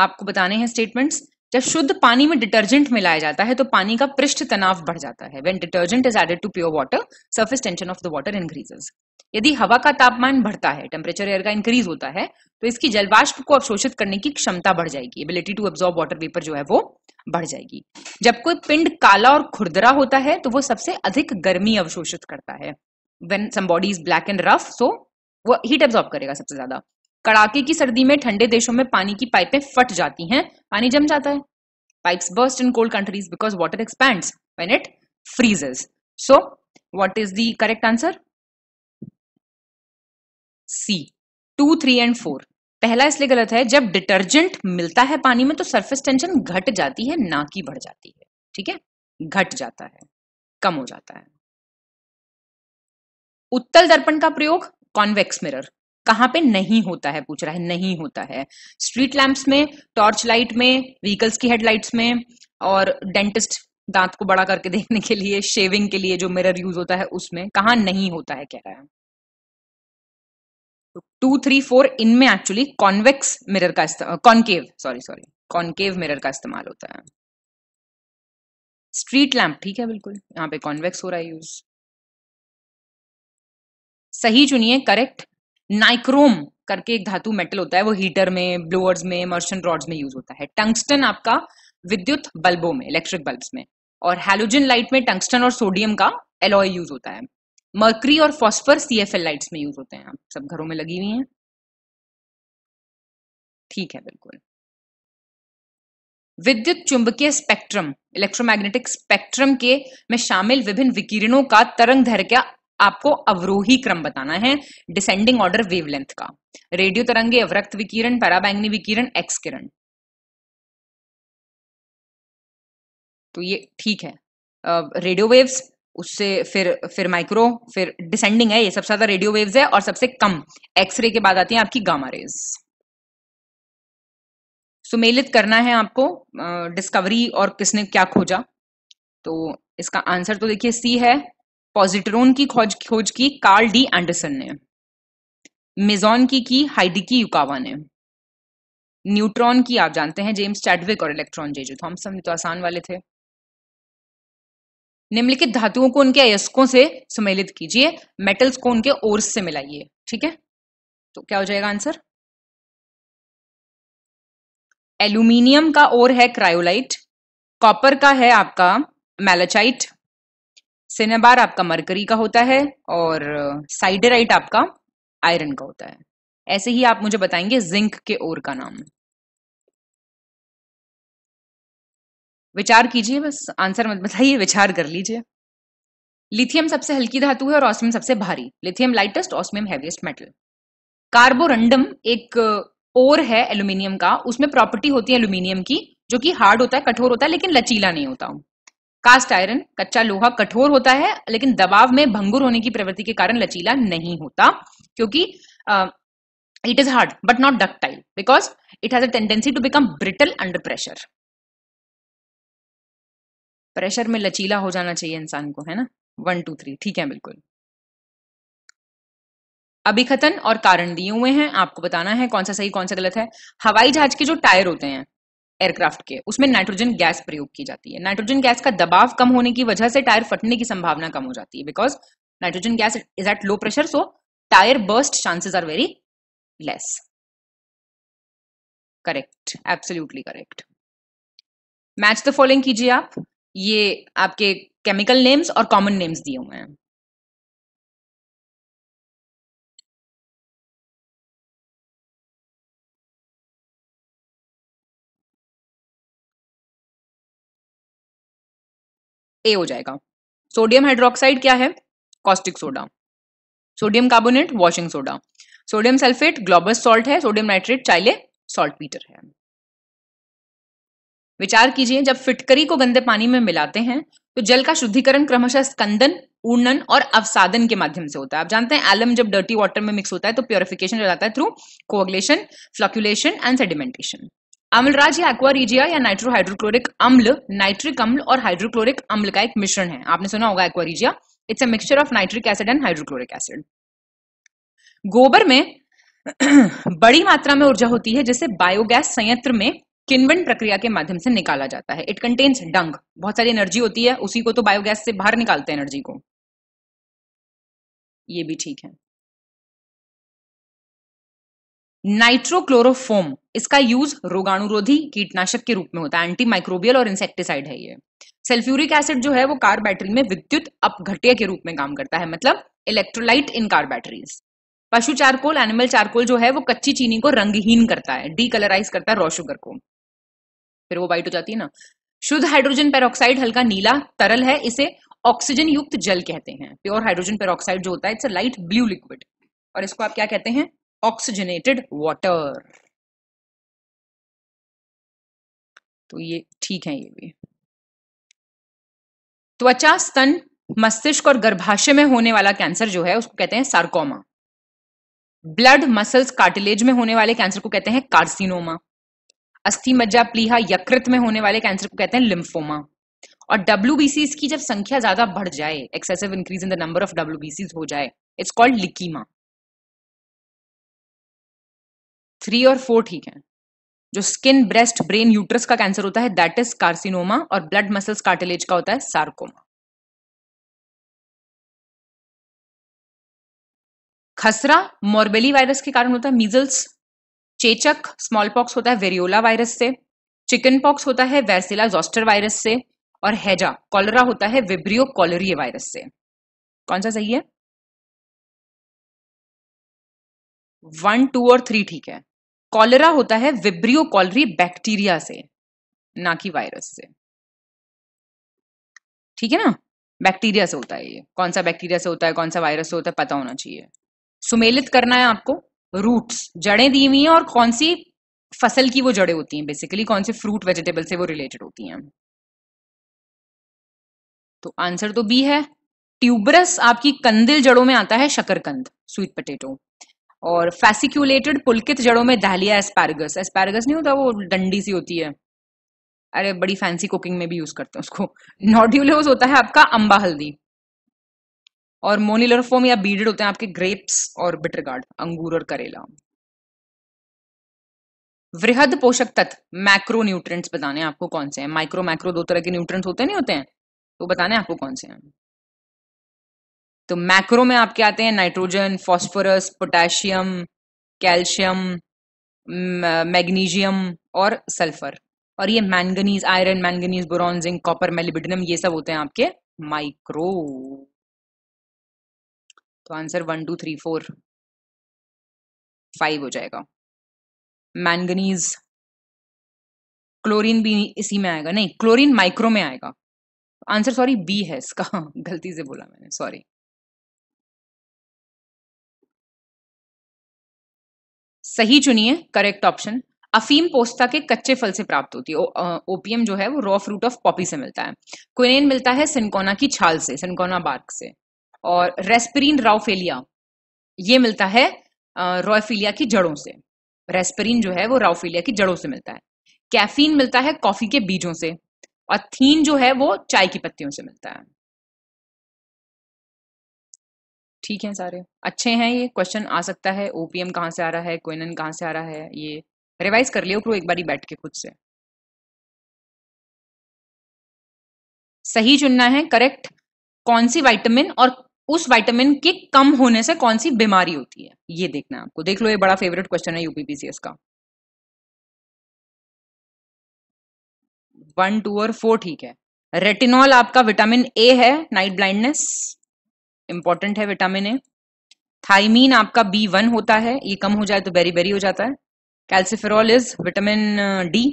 आपको बताने हैं स्टेटमेंट्स जब शुद्ध पानी में डिटर्जेंट मिलाया जाता है तो पानी का पृष्ठ तनाव बढ़ जाता है when detergent is added to pure water surface tension of the water increases यदि हवा का तापमान बढ़ता है टेम्परेचर एयर का इंक्रीज होता है तो इसकी जलवाष्प को अवशोषित करने की क्षमता बढ़ जाएगी ability to absorb water vapour जो है वो बढ़ जाएगी जब कोई पिंड काला और खुरदरा होता है तो वो सबसे अधिक गर्मी अवशोषित करता है when some body is black and rough so वो हीट एब्जॉर्ब करेगा सबसे ज्यादा कड़ाके की सर्दी में ठंडे देशों में पानी की पाइपें फट जाती हैं पानी जम जाता है pipes burst in cold countries because water expand when it freezes so what is the correct answer C two three and four पहला इसलिए गलत है जब डिटर्जेंट मिलता है पानी में तो सरफेस टेंशन घट जाती है ना कि बढ़ जाती है ठीक है घट जाता है कम हो जाता है उत्तल दर्पण का प्रयोग कॉन्वेक्स मिरर कहां पे नहीं होता है पूछ रहा है नहीं होता है स्ट्रीट लैंप्स में टॉर्च लाइट में व्हीकल्स की हेडलाइट्स में और डेंटिस्ट दांत को बड़ा करके देखने के लिए शेविंग के लिए जो मिरर यूज होता है उसमें कहा नहीं होता है कह रहा है टू थ्री फोर इनमें एक्चुअली कॉन्वेक्स मिरर का concave sorry sorry concave mirror का इस्तेमाल होता है स्ट्रीट लैंप ठीक है बिल्कुल यहां पे कॉन्वेक्स हो रहा है यूज सही चुनिए करेक्ट नाइक्रोम करके एक धातु मेटल होता है वो हीटर में ब्लोअर्स में मर्शन रॉड्स में यूज होता है टंगस्टन आपका विद्युत बल्बों में इलेक्ट्रिक बल्ब्स में और हेलोजन लाइट में टंगस्टन और सोडियम का एलॉय यूज होता है मर्क्री और फॉस्फर सीएफएल लाइट्स में यूज होते हैं आप सब घरों में लगी हुई हैं ठीक है बिल्कुल विद्युत चुंबकीय स्पेक्ट्रम इलेक्ट्रोमैग्नेटिक स्पेक्ट्रम के में शामिल विभिन्न विकिरणों का तरंग धैर्य आपको अवरोही क्रम बताना है डिसेंडिंग ऑर्डर वेवलेंथ का रेडियो तरंगे अवरक्त विकिरण पराबैंगनी विकिरण एक्स किरण तो ये ठीक है रेडियो वेव्स उससे फिर फिर माइक्रो फिर डिसेंडिंग है ये सबसे ज्यादा रेडियो वेव्स है और सबसे कम एक्सरे के बाद आती है आपकी गामा रेज सुमेलित करना है आपको डिस्कवरी और किसने क्या खोजा तो इसका आंसर तो देखिए सी है पॉजिट्रोन की खोज खोज की कार्ल डी एंडरसन ने मेजोन की की हाइडिकी युकावा ने न्यूट्रॉन की आप जानते हैं जेम्स चैडविक और इलेक्ट्रॉन जेजो थॉम्सन तो आसान वाले थे निम्नलिखित धातुओं को उनके अयस्कों से सुमेलित कीजिए मेटल्स को उनके ओर्स से मिलाइए ठीक है तो क्या हो जाएगा आंसर एल्यूमिनियम का ओर है क्रायोलाइट कॉपर का है आपका मैलाचाइट सिनेबार आपका मरकरी का होता है और साइडेराइट uh, आपका आयरन का होता है ऐसे ही आप मुझे बताएंगे जिंक के ओर का नाम विचार कीजिए बस आंसर मत बताइए विचार कर लीजिए लिथियम सबसे हल्की धातु है और ऑस्मियम सबसे भारी lithium lightest osmium heaviest metal carborundum एक ओर uh, है एल्यूमिनियम का उसमें प्रॉपर्टी होती है एल्यूमिनियम की जो कि हार्ड होता है कठोर होता है लेकिन लचीला नहीं होता कास्ट आयरन कच्चा लोहा कठोर होता है लेकिन दबाव में भंगुर होने की प्रवृत्ति के कारण लचीला नहीं होता क्योंकि it is hard but not ductile because it has a tendency to become brittle under pressure pressure में लचीला हो जाना चाहिए इंसान को है ना वन टू थ्री ठीक है बिल्कुल अभिखतन और कारण दिए हुए हैं आपको बताना है कौन सा सही कौन सा गलत है हवाई जहाज के जो टायर होते हैं एयरक्राफ्ट के उसमें नाइट्रोजन गैस प्रयोग की जाती है नाइट्रोजन गैस का दबाव कम होने की वजह से टायर फटने की संभावना कम हो जाती है because nitrogen gas is at low pressure so tyre burst chances are very less correct absolutely correct match the following कीजिए आप ये आपके केमिकल नेम्स और कॉमन नेम्स दिए हुए हैं ए हो जाएगा सोडियम हाइड्रोक्साइड क्या है caustic soda sodium carbonate washing soda sodium sulphate Glauber's salt है sodium nitrate Chile saltpetre है विचार कीजिए जब फिटकरी को गंदे पानी में मिलाते हैं तो जल का शुद्धिकरण क्रमशः स्कंदन ऊर्णन और अवसादन के माध्यम से होता है आप जानते हैं एलम जब डर्टी वाटर में मिक्स होता है तो प्योरिफिकेशन हो जाता है through coagulation flocculation and sedimentation अम्लराज या एक्वारीजिया या नाइट्रो हाइड्रोक्लोरिक अम्ल नाइट्रिक अम्ल और हाइड्रोक्लोरिक अम्ल का एक मिश्रण है आपने सुना होगा aqua regia it's a mixture of nitric acid and hydrochloric acid गोबर में बड़ी मात्रा में ऊर्जा होती है जिसे बायोगैस संयंत्र में किन्वन प्रक्रिया के माध्यम से निकाला जाता है इट कंटेन्स डंग बहुत सारी एनर्जी होती है उसी को तो बायोगैस से बाहर निकालते हैं एनर्जी को ये भी ठीक है नाइट्रोक्लोरोफोम इसका यूज रोगाणुरोधी कीटनाशक के रूप में होता है एंटी माइक्रोबियल और इंसेक्टिसाइड है ये सल्फ्यूरिक एसिड जो है वो कार बैटरी में विद्युत अपघट्य के रूप में काम करता है मतलब इलेक्ट्रोलाइट इन कार बैटरीज पशु चारकोल एनिमल चारकोल जो है वो कच्ची चीनी को रंगहीन करता है डीकलराइज करता है रॉ शुगर को फिर वो वाइट हो जाती है ना शुद्ध हाइड्रोजन पेरोक्साइड हल्का नीला तरल है इसे ऑक्सीजन युक्त जल कहते हैं प्योर हाइड्रोजन पेरोक्साइड जो होता है it's a light blue liquid और इसको आप क्या कहते हैं ऑक्सीजनेटेड वाटर तो ये ठीक है ये भी त्वचा स्तन मस्तिष्क और गर्भाशय में होने वाला कैंसर जो है उसको कहते हैं सार्कोमा ब्लड मसल्स कार्टिलेज में होने वाले कैंसर को कहते हैं कार्सिनोमा अस्थि मज्जा प्लीहा यकृत में होने वाले कैंसर को कहते हैं लिम्फोमा और डब्ल्यू की जब संख्या ज्यादा बढ़ जाए excessive increase in the number of W हो जाए इट्स कॉल्ड लिकीमा थ्री और फोर ठीक है जो स्किन ब्रेस्ट ब्रेन यूट्रस का कैंसर होता है दैट इज कार्सिनोमा और ब्लड मसल्स कार्टिलेज का होता है सार्कोमा खसरा मोरबेली वायरस के कारण होता है मीजल्स चेचक स्मॉल पॉक्स होता है वेरियोला वायरस से चिकन पॉक्स होता है वैरसिला जोस्टर वायरस से और हैजा कॉलरा होता है विब्रियो कॉलरिय वायरस से कौन सा सही है वन टू और थ्री ठीक है कॉलरा होता है विब्रियो कॉलरी बैक्टीरिया से ना कि वायरस से ठीक है ना बैक्टीरिया से होता है ये कौन सा बैक्टीरिया से होता है कौन सा वायरस से होता है पता होना चाहिए सुमेलित करना है आपको रूट्स जड़ें दी हुई हैं और कौन सी फसल की वो जड़ें होती हैं बेसिकली कौन से फ्रूट वेजिटेबल से वो रिलेटेड होती हैं तो आंसर तो बी है ट्यूबरस आपकी कंदिल जड़ों में आता है शकरकंद स्वीट पटेटो और फैसिक्यूलेटेड पुलकित जड़ों में दहलिया एस्पैरगस एस्पैरगस नहीं होता वो डंडी सी होती है अरे बड़ी फैंसी कुकिंग में भी यूज करते हैं उसको नॉड्यूलोज होता है आपका अंबा हल्दी और मोनिलर या बीडेड होते हैं आपके ग्रेप्स और बिटर गार्ड अंगूर और करेला वृहद पोषक तत्व मैक्रो न्यूट्रिएंट्स बताने आपको कौन से हैं माइक्रो मैक्रो दो तरह के न्यूट्रिएंट्स होते नहीं होते हैं तो बताने आपको कौन से हैं तो मैक्रो में आपके आते हैं nitrogen phosphorus potassium calcium magnesium और सल्फर और ये manganese iron manganese boron zinc copper molybdenum ये सब होते हैं आपके माइक्रो तो answer one two three four five हो जाएगा मैंगनीज क्लोरीन भी इसी में आएगा नहीं क्लोरीन माइक्रो में आएगा आंसर सॉरी बी है इसका गलती से बोला मैंने सॉरी सही चुनिए करेक्ट ऑप्शन अफीम पोस्ता के कच्चे फल से प्राप्त होती है ओपीएम जो है वो रॉ फ्रूट ऑफ पॉपी से मिलता है क्विनेन मिलता है सिनकोना की छाल से सिनकोना बार्क से और रेस्पिरिन राउफेलिया ये मिलता है रॉफिलिया की जड़ों से रेस्पिरिन जो है वो राउफेलिया की जड़ों से मिलता है कैफीन मिलता है कॉफी के बीजों से और थीन जो है वो चाय की पत्तियों से मिलता है ठीक हैं सारे अच्छे हैं ये क्वेश्चन आ सकता है ओपीएम कहाँ से आ रहा है क्वेनन कहाँ से आ रहा है ये रिवाइज कर लियो एक बारी बैठ के खुद से सही चुनना है करेक्ट कौन सी वाइटामिन और उस वाइटामिन के कम होने से कौन सी बीमारी होती है ये देखना है आपको देख लो ये बड़ा फेवरेट क्वेश्चन है यूपीपीसीएस का वन टू और फोर ठीक है रेटिनॉल आपका विटामिन ए है नाइट ब्लाइंडनेस इंपॉर्टेंट है विटामिन ए थाइमीन आपका बी वन होता है ये कम हो जाए तो बेरी बेरी हो जाता है कैल्सिफेरॉल इज विटामिन डी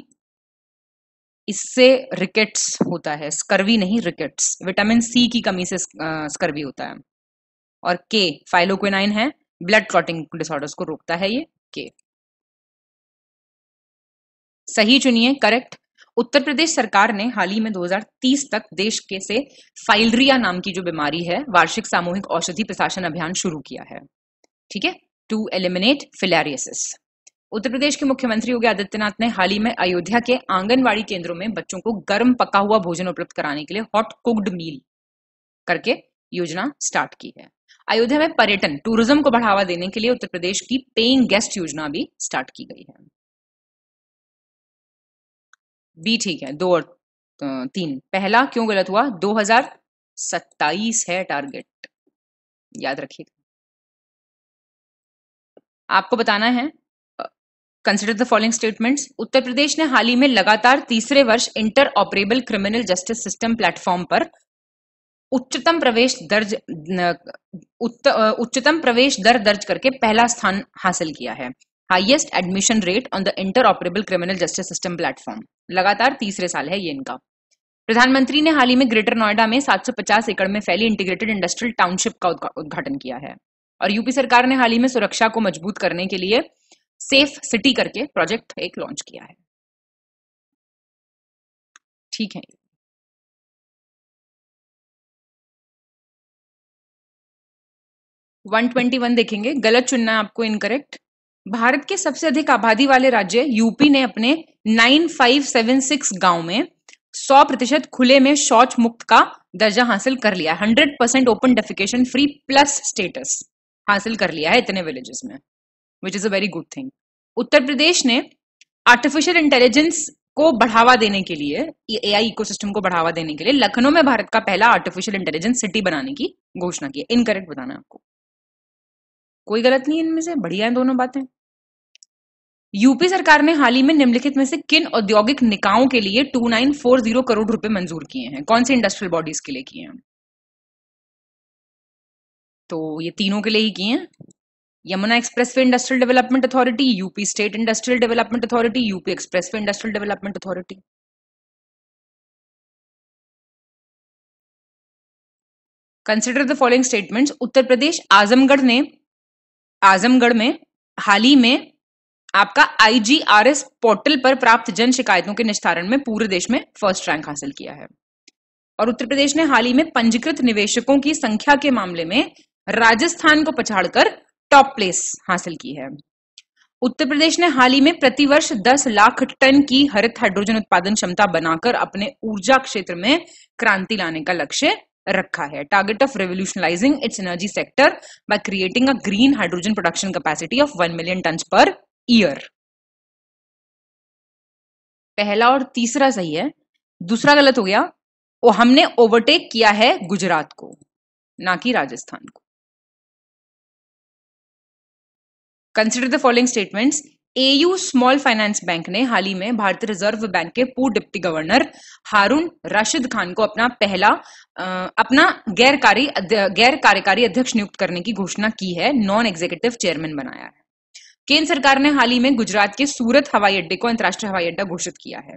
इससे रिकेट्स होता है स्कर्वी नहीं रिकेट्स विटामिन सी की कमी से स्कर्वी uh, होता है और के फाइलोक्विनाइन है ब्लड क्लॉटिंग डिसऑर्डर्स को रोकता है ये के सही चुनिए करेक्ट उत्तर प्रदेश सरकार ने हाल ही में 2030 तक देश के से फाइलरिया नाम की जो बीमारी है वार्षिक सामूहिक औषधि प्रशासन अभियान शुरू किया है ठीक है टू एलिमिनेट फिलेरियसिस उत्तर प्रदेश के मुख्यमंत्री योगी आदित्यनाथ ने हाल ही में अयोध्या के आंगनवाड़ी केंद्रों में बच्चों को गर्म पका हुआ भोजन उपलब्ध कराने के लिए हॉट कुक्ड मील करके योजना स्टार्ट की है अयोध्या में पर्यटन टूरिज्म को बढ़ावा देने के लिए उत्तर प्रदेश की पेइंग गेस्ट योजना भी स्टार्ट की गई है बी ठीक है दो और तीन पहला क्यों गलत हुआ 2027 है टारगेट याद रखिएगा आपको बताना है consider the following statements Uttar Pradesh ने हाल ही में लगातार तीसरे वर्ष interoperable criminal justice system platform पर उच्चतम प्रवेश दर्ज उच्चतम प्रवेश दर दर्ज करके पहला स्थान हासिल किया है highest admission rate on the interoperable criminal justice system platform लगातार तीसरे साल है ये इनका प्रधानमंत्री ने हाल ही में ग्रेटर नोएडा में 750 एकड़ में फैली इंटीग्रेटेड इंडस्ट्रियल टाउनशिप का उद्घाटन किया है और यूपी सरकार ने हाल ही में सुरक्षा को मजबूत करने के लिए सेफ सिटी करके प्रोजेक्ट एक लॉन्च किया है ठीक है वन ट्वेंटी वन देखेंगे गलत चुनना आपको इनकरेक्ट भारत के सबसे अधिक आबादी वाले राज्य यूपी ने अपने 9576 गांव में 100 प्रतिशत खुले में शौच मुक्त का दर्जा हासिल कर लिया 100 percent open defecation free plus status हासिल कर लिया है इतने विलेजेस में which is a very good thing Uttar Pradesh ने आर्टिफिशियल इंटेलिजेंस को बढ़ावा देने के लिए ए आई इकोसिस्टम को बढ़ावा देने के लिए लखनऊ में भारत का पहला आर्टिफिशियल इंटेलिजेंस सिटी बनाने की घोषणा की इनकरेक्ट बताना आपको कोई गलत नहीं इनमें से बढ़िया है दोनों बातें यूपी सरकार ने हाल ही में निम्नलिखित में से किन औद्योगिक निकायों के लिए 2940 करोड़ रुपए मंजूर किए हैं कौन से इंडस्ट्रियल बॉडीज के लिए किए हैं तो ये तीनों के लिए ही किए हैं Yamuna expressway industrial development authority UP state industrial development authority UP expressway industrial development authority consider the following statements Uttar Pradesh Azamgarh ने आजमगढ़ में हाल ही में आपका आईजीआरएस पोर्टल पर प्राप्त जन शिकायतों के निस्तारण में पूरे देश में फर्स्ट रैंक हासिल किया है और उत्तर प्रदेश ने हाल ही में पंजीकृत निवेशकों की संख्या के मामले में राजस्थान को पछाड़कर टॉप प्लेस हासिल की है उत्तर प्रदेश ने हाल ही में प्रतिवर्ष 10 लाख टन की हरित हाइड्रोजन उत्पादन क्षमता बनाकर अपने ऊर्जा क्षेत्र में क्रांति लाने का लक्ष्य रखा है target of revolutionising its energy sector by creating a green hydrogen production capacity of one million tonne per year पहला और तीसरा सही है दूसरा गलत हो गया वो हमने ओवरटेक किया है गुजरात को ना कि राजस्थान को consider the following statements AU small finance bank ने हाल ही में भारतीय रिजर्व बैंक के पूर्व डिप्टी गवर्नर हारून राशिद खान को अपना पहला आ, अपना गैर कार्य गैर कार्यकारी अध्यक्ष नियुक्त करने की घोषणा की है नॉन एग्जीक्यूटिव चेयरमैन बनाया है केंद्र सरकार ने हाल ही में गुजरात के सूरत हवाई अड्डे को अंतर्राष्ट्रीय हवाई अड्डा घोषित किया है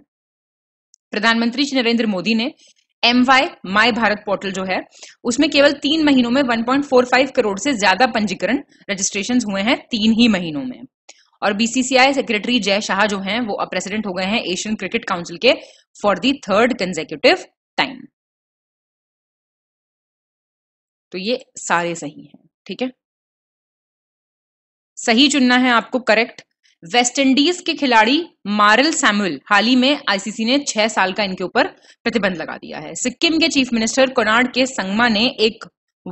प्रधानमंत्री श्री नरेंद्र मोदी ने M Y my Bharat portal जो है उसमें केवल तीन महीनों में 1.45 करोड़ से ज्यादा पंजीकरण रजिस्ट्रेशन हुए हैं तीन ही महीनों में और बीसीसीआई सेक्रेटरी जय शाह जो हैं वो अब प्रेसिडेंट हो गए हैं एशियन क्रिकेट काउंसिल के for the third consecutive time तो ये सारे सही हैं ठीक है सही चुनना है आपको करेक्ट वेस्ट इंडीज के खिलाड़ी मारल सैमुअल हाल ही में आईसीसी ने छह साल का इनके ऊपर प्रतिबंध लगा दिया है सिक्किम के चीफ मिनिस्टर कोनाड के संगमा ने एक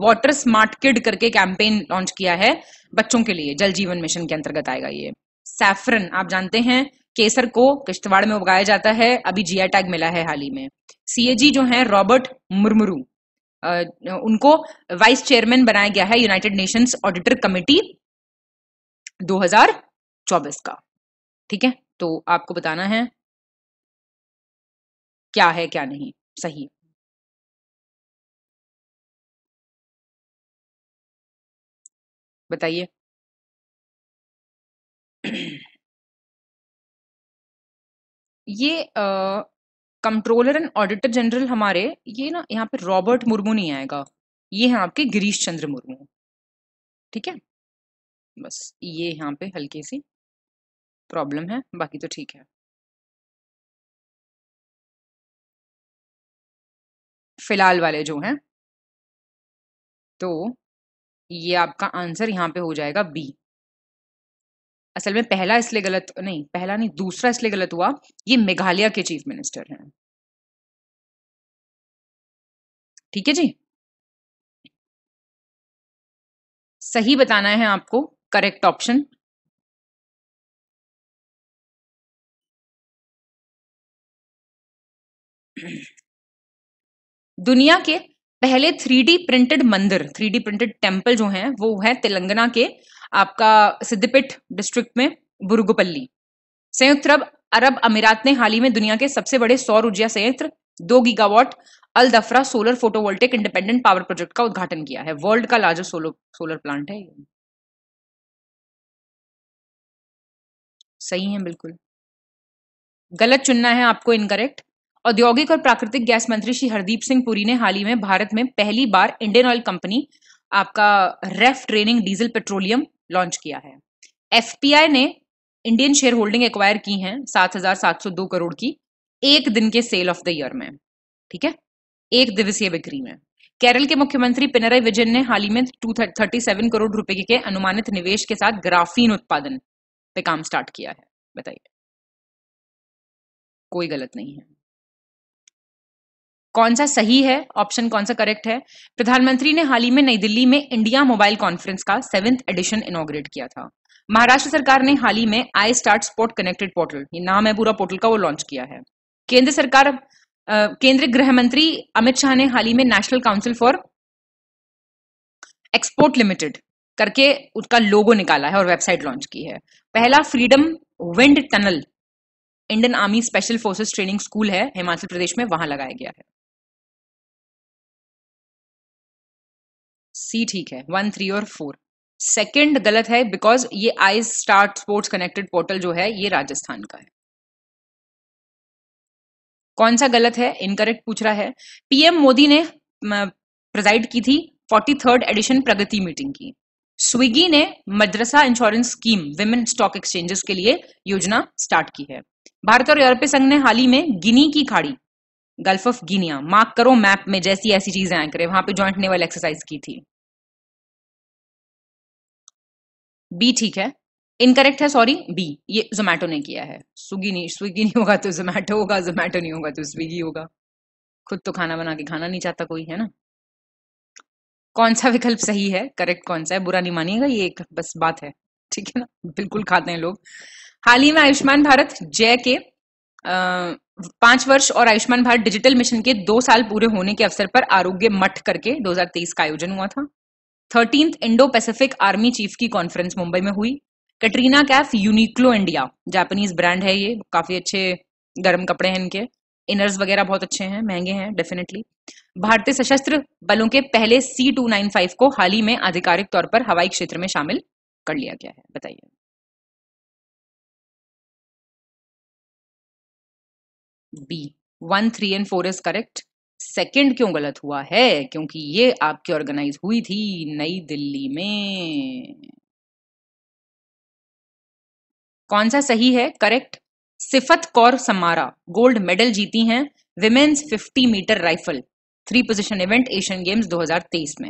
वाटर स्मार्ट किड करके कैंपेन लॉन्च किया है बच्चों के लिए जल जीवन मिशन के अंतर्गत आएगा ये सैफरन आप जानते हैं केसर को किश्तवाड़ में उगाया जाता है अभी जीआई टैग मिला है हाल ही में सीएजी जो है रॉबर्ट मुरमुरू उनको वाइस चेयरमैन बनाया गया है यूनाइटेड नेशंस ऑडिटर कमेटी 2024 का ठीक है तो आपको बताना है क्या है क्या नहीं सही बताइए ये कंट्रोलर एंड ऑडिटर जनरल हमारे ये ना यहाँ पे रॉबर्ट मुर्मू नहीं आएगा ये है आपके गिरीश चंद्र मुर्मू ठीक है बस ये यहाँ पे हल्की सी प्रॉब्लम है बाकी तो ठीक है फिलहाल वाले जो हैं तो ये आपका आंसर यहाँ पे हो जाएगा बी असल में पहला इसलिए गलत नहीं पहला नहीं दूसरा इसलिए गलत हुआ ये मेघालय के चीफ मिनिस्टर हैं ठीक है जी सही बताना है आपको करेक्ट ऑप्शन दुनिया के पहले थ्री प्रिंटेड मंदिर थ्री प्रिंटेड टेम्पल जो है वो है तेलंगाना के आपका सिद्धपीठ डिस्ट्रिक्ट में बुर्गुपल्ली संयुक्त अरब अरब अमीरात ने हाल ही में दुनिया के सबसे बड़े सौर ऊर्जा संयंत्र दो gigawatt Al Dhafra solar photovoltaic independent power project का उद्घाटन किया है वर्ल्ड का लार्जेस्ट सोलर सोलर प्लांट है सही है बिल्कुल गलत चुनना है आपको इनकरेक्ट औद्योगिक और प्राकृतिक गैस मंत्री श्री हरदीप सिंह पुरी ने हाल ही में भारत में पहली बार इंडियन ऑयल कंपनी आपका रेफ ट्रेनिंग डीजल पेट्रोलियम लॉन्च किया है एफ ने इंडियन शेयर होल्डिंग एक्वायर की सौ 7,702 करोड़ की एक दिन के सेल ऑफ द ईयर में ठीक है एक दिवसीय बिक्री में केरल के मुख्यमंत्री पिनराई विजन ने हाल ही में टू थर्टी सेवन करोड़ रुपए के अनुमानित निवेश के साथ ग्राफीन उत्पादन पे काम स्टार्ट किया है बताइए कोई गलत नहीं है कौन सा सही है ऑप्शन कौन सा करेक्ट है प्रधानमंत्री ने हाल ही में नई दिल्ली में इंडिया मोबाइल कॉन्फ्रेंस का सेवेंथ एडिशन इनोग्रेट किया था महाराष्ट्र सरकार ने हाल ही में I start sport connected portal ये नाम है पूरा पोर्टल का वो लॉन्च किया है केंद्र सरकार केंद्रीय गृह मंत्री अमित शाह ने हाल ही में national council for export limited करके उसका लोगो निकाला है और वेबसाइट लॉन्च की है पहला freedom wind tunnel Indian army special forces training school है हिमाचल प्रदेश में वहां लगाया गया है सी ठीक है वन थ्री और फोर सेकेंड गलत है बिकॉज ये I start sports connected portal जो है ये राजस्थान का है कौन सा गलत है इनकरेक्ट पूछ रहा है पीएम मोदी ने प्रेजाइड की थी forty third edition Pragati meeting की स्विगी ने मद्रसा insurance scheme women stock exchanges के लिए योजना स्टार्ट की है भारत और यूरोपीय संघ ने हाल ही में गिनी की खाड़ी गल्फ ऑफ गिनिया मार्क करो मैप में जैसी ऐसी चीजें आए करें वहां पे ज्वाइंट नेवल एक्सरसाइज की थी बी ठीक है इनकरेक्ट है सॉरी बी ये जोमैटो ने किया है स्विगी नहीं स्विगी नहीं होगा तो जोमैटो होगा जोमैटो नहीं होगा तो स्विगी होगा खुद तो खाना बना के खाना नहीं चाहता कोई है ना कौन सा विकल्प सही है करेक्ट कौन सा है बुरा नहीं मानिएगा ये एक बस बात है ठीक है ना बिल्कुल खाते हैं लोग हाल ही में आयुष्मान भारत जय के आ, पांच वर्ष और आयुष्मान भारत डिजिटल मिशन के दो साल पूरे होने के अवसर पर आरोग्य मठ करके 2023 का आयोजन हुआ था thirteen Indo Pacific army chief की कॉन्फ्रेंस मुंबई में हुई Katrina Kaif Uniqlo India Japanese brand है ये काफी अच्छे गर्म कपड़े हैं इनके इनर्स वगैरह बहुत अच्छे हैं महंगे हैं डेफिनेटली भारतीय सशस्त्र बलों के पहले सी टू नाइन फाइव को हाल ही में आधिकारिक तौर पर हवाई क्षेत्र में शामिल कर लिया गया है बताइए B one three and four is correct second क्यों गलत हुआ है क्योंकि ये आपकी ऑर्गेनाइज हुई थी नई दिल्ली में कौन सा सही है करेक्ट सिफत कौर समारा गोल्ड मेडल जीती हैं women's 50 metre rifle three position event Asian Games 2023 में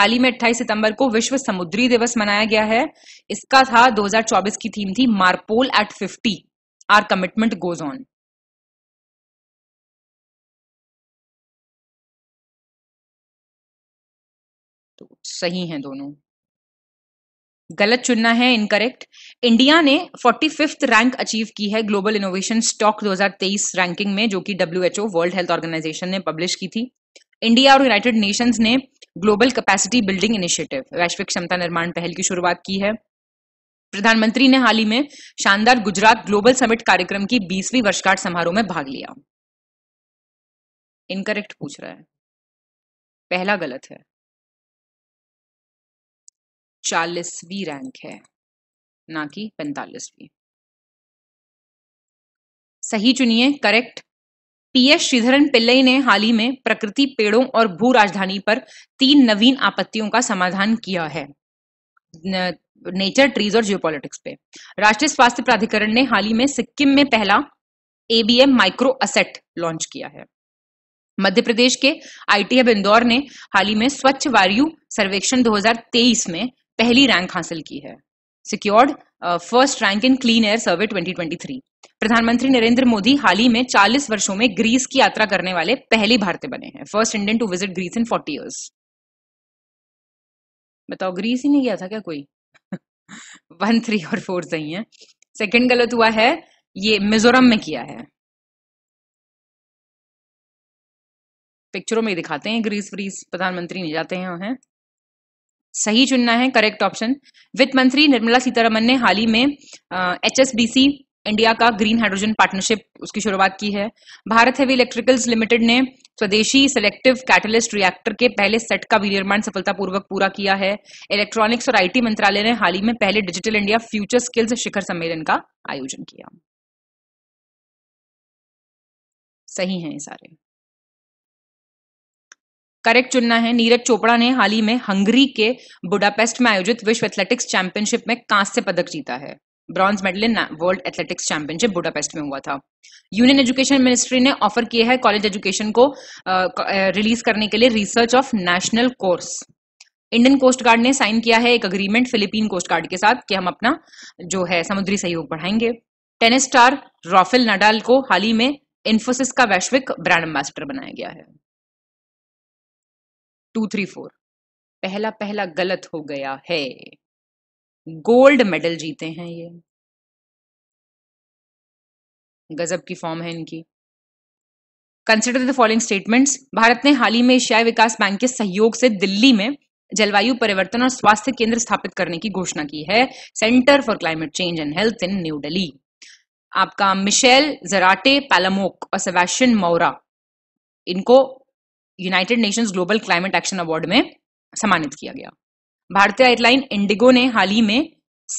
हाल ही में 28 सितंबर को विश्व समुद्री दिवस मनाया गया है इसका था 2024 की थीम थी MARPOL at 50 our commitment goes on सही हैं दोनों गलत चुनना है इनकरेक्ट इंडिया ने फोर्टी फिफ्थ रैंक अचीव की है ग्लोबल इनोवेशन स्टॉक 2023 रैंकिंग में जो कि डब्ल्यू वर्ल्ड हेल्थ ऑर्गेनाइजेशन ने पब्लिश की थी इंडिया और यूनाइटेड नेशंस ने ग्लोबल कैपेसिटी बिल्डिंग इनिशिएटिव वैश्विक क्षमता निर्माण पहल की शुरुआत की है प्रधानमंत्री ने हाल ही में शानदार गुजरात ग्लोबल समिट कार्यक्रम की बीसवीं वर्षगांठ समारोह में भाग लिया इनकरेक्ट पूछ रहा है पहला गलत है चालीसवीं रैंक है ना कि पैंतालीसवीं सही चुनिए करेक्ट पीएस श्रीधरन पिल्लई ने हाल ही में प्रकृति पेड़ों और भू राजधानी पर तीन नवीन आपत्तियों का समाधान किया है नेचर ट्रीज और जियोपॉलिटिक्स पे राष्ट्रीय स्वास्थ्य प्राधिकरण ने हाल ही में सिक्किम में पहला एबीएम माइक्रो असेट लॉन्च किया है मध्य प्रदेश के आईटीएफ इंदौर ने हाल ही में स्वच्छ वायु सर्वेक्षण 2023 में पहली रैंक हासिल की है secured first rank in clean air survey 2023 प्रधानमंत्री नरेंद्र मोदी हाल ही में 40 वर्षों में ग्रीस की यात्रा करने वाले पहले भारतीय बने हैं first Indian to visit Greece in 40 years बताओ ग्रीस ही नहीं गया था क्या कोई वन थ्री और फोर सही है सेकेंड गलत हुआ है ये मिजोरम में किया है पिक्चरों में दिखाते हैं ग्रीस व्रीस प्रधानमंत्री नहीं जाते हैं सही चुनना है करेक्ट ऑप्शन वित्त मंत्री निर्मला सीतारमन ने हाल ही में एच इंडिया का ग्रीन हाइड्रोजन पार्टनरशिप उसकी शुरुआत की है भारत हेवी इलेक्ट्रिकल्स लिमिटेड ने स्वदेशी सिलेक्टिव कैटलिस्ट रिएक्टर के पहले सेट का विनिर्माण सफलतापूर्वक पूरा किया है इलेक्ट्रॉनिक्स और आईटी मंत्रालय ने हाल ही में पहले डिजिटल इंडिया फ्यूचर स्किल्स शिखर सम्मेलन का आयोजन किया सही है ये सारे करेक्ट चुनना है नीरज चोपड़ा ने हाल ही में हंगरी के बुडापेस्ट में आयोजित विश्व एथलेटिक्स चैंपियनशिप में कांस्य पदक जीता है bronze medal in world athletics championship Budapest में हुआ था यूनियन एजुकेशन मिनिस्ट्री ने ऑफर किया है कॉलेज एजुकेशन को रिलीज करने के लिए research of national course Indian coast guard ने साइन किया है एक अग्रीमेंट फिलीपीन कोस्ट गार्ड के साथ कि हम अपना जो है समुद्री सहयोग बढ़ाएंगे टेनिस स्टार राफेल नडाल को हाल ही में इन्फोसिस का वैश्विक ब्रांड एम्बेसडर बनाया गया है टू थ्री फोर पहला पहला गलत हो गया है गोल्ड मेडल जीते हैं ये गजब की फॉर्म है इनकी consider the following statements Bharat ने हाल ही में एशियाई विकास बैंक के सहयोग से दिल्ली में जलवायु परिवर्तन और स्वास्थ्य केंद्र स्थापित करने की घोषणा की है centre for climate change and health in New Delhi आपका मिशेल जराटे पैलमोक और सेबेस्टियन मौरा इनको United Nations global climate action award में सम्मानित किया गया भारतीय एयरलाइन इंडिगो ने हाल ही में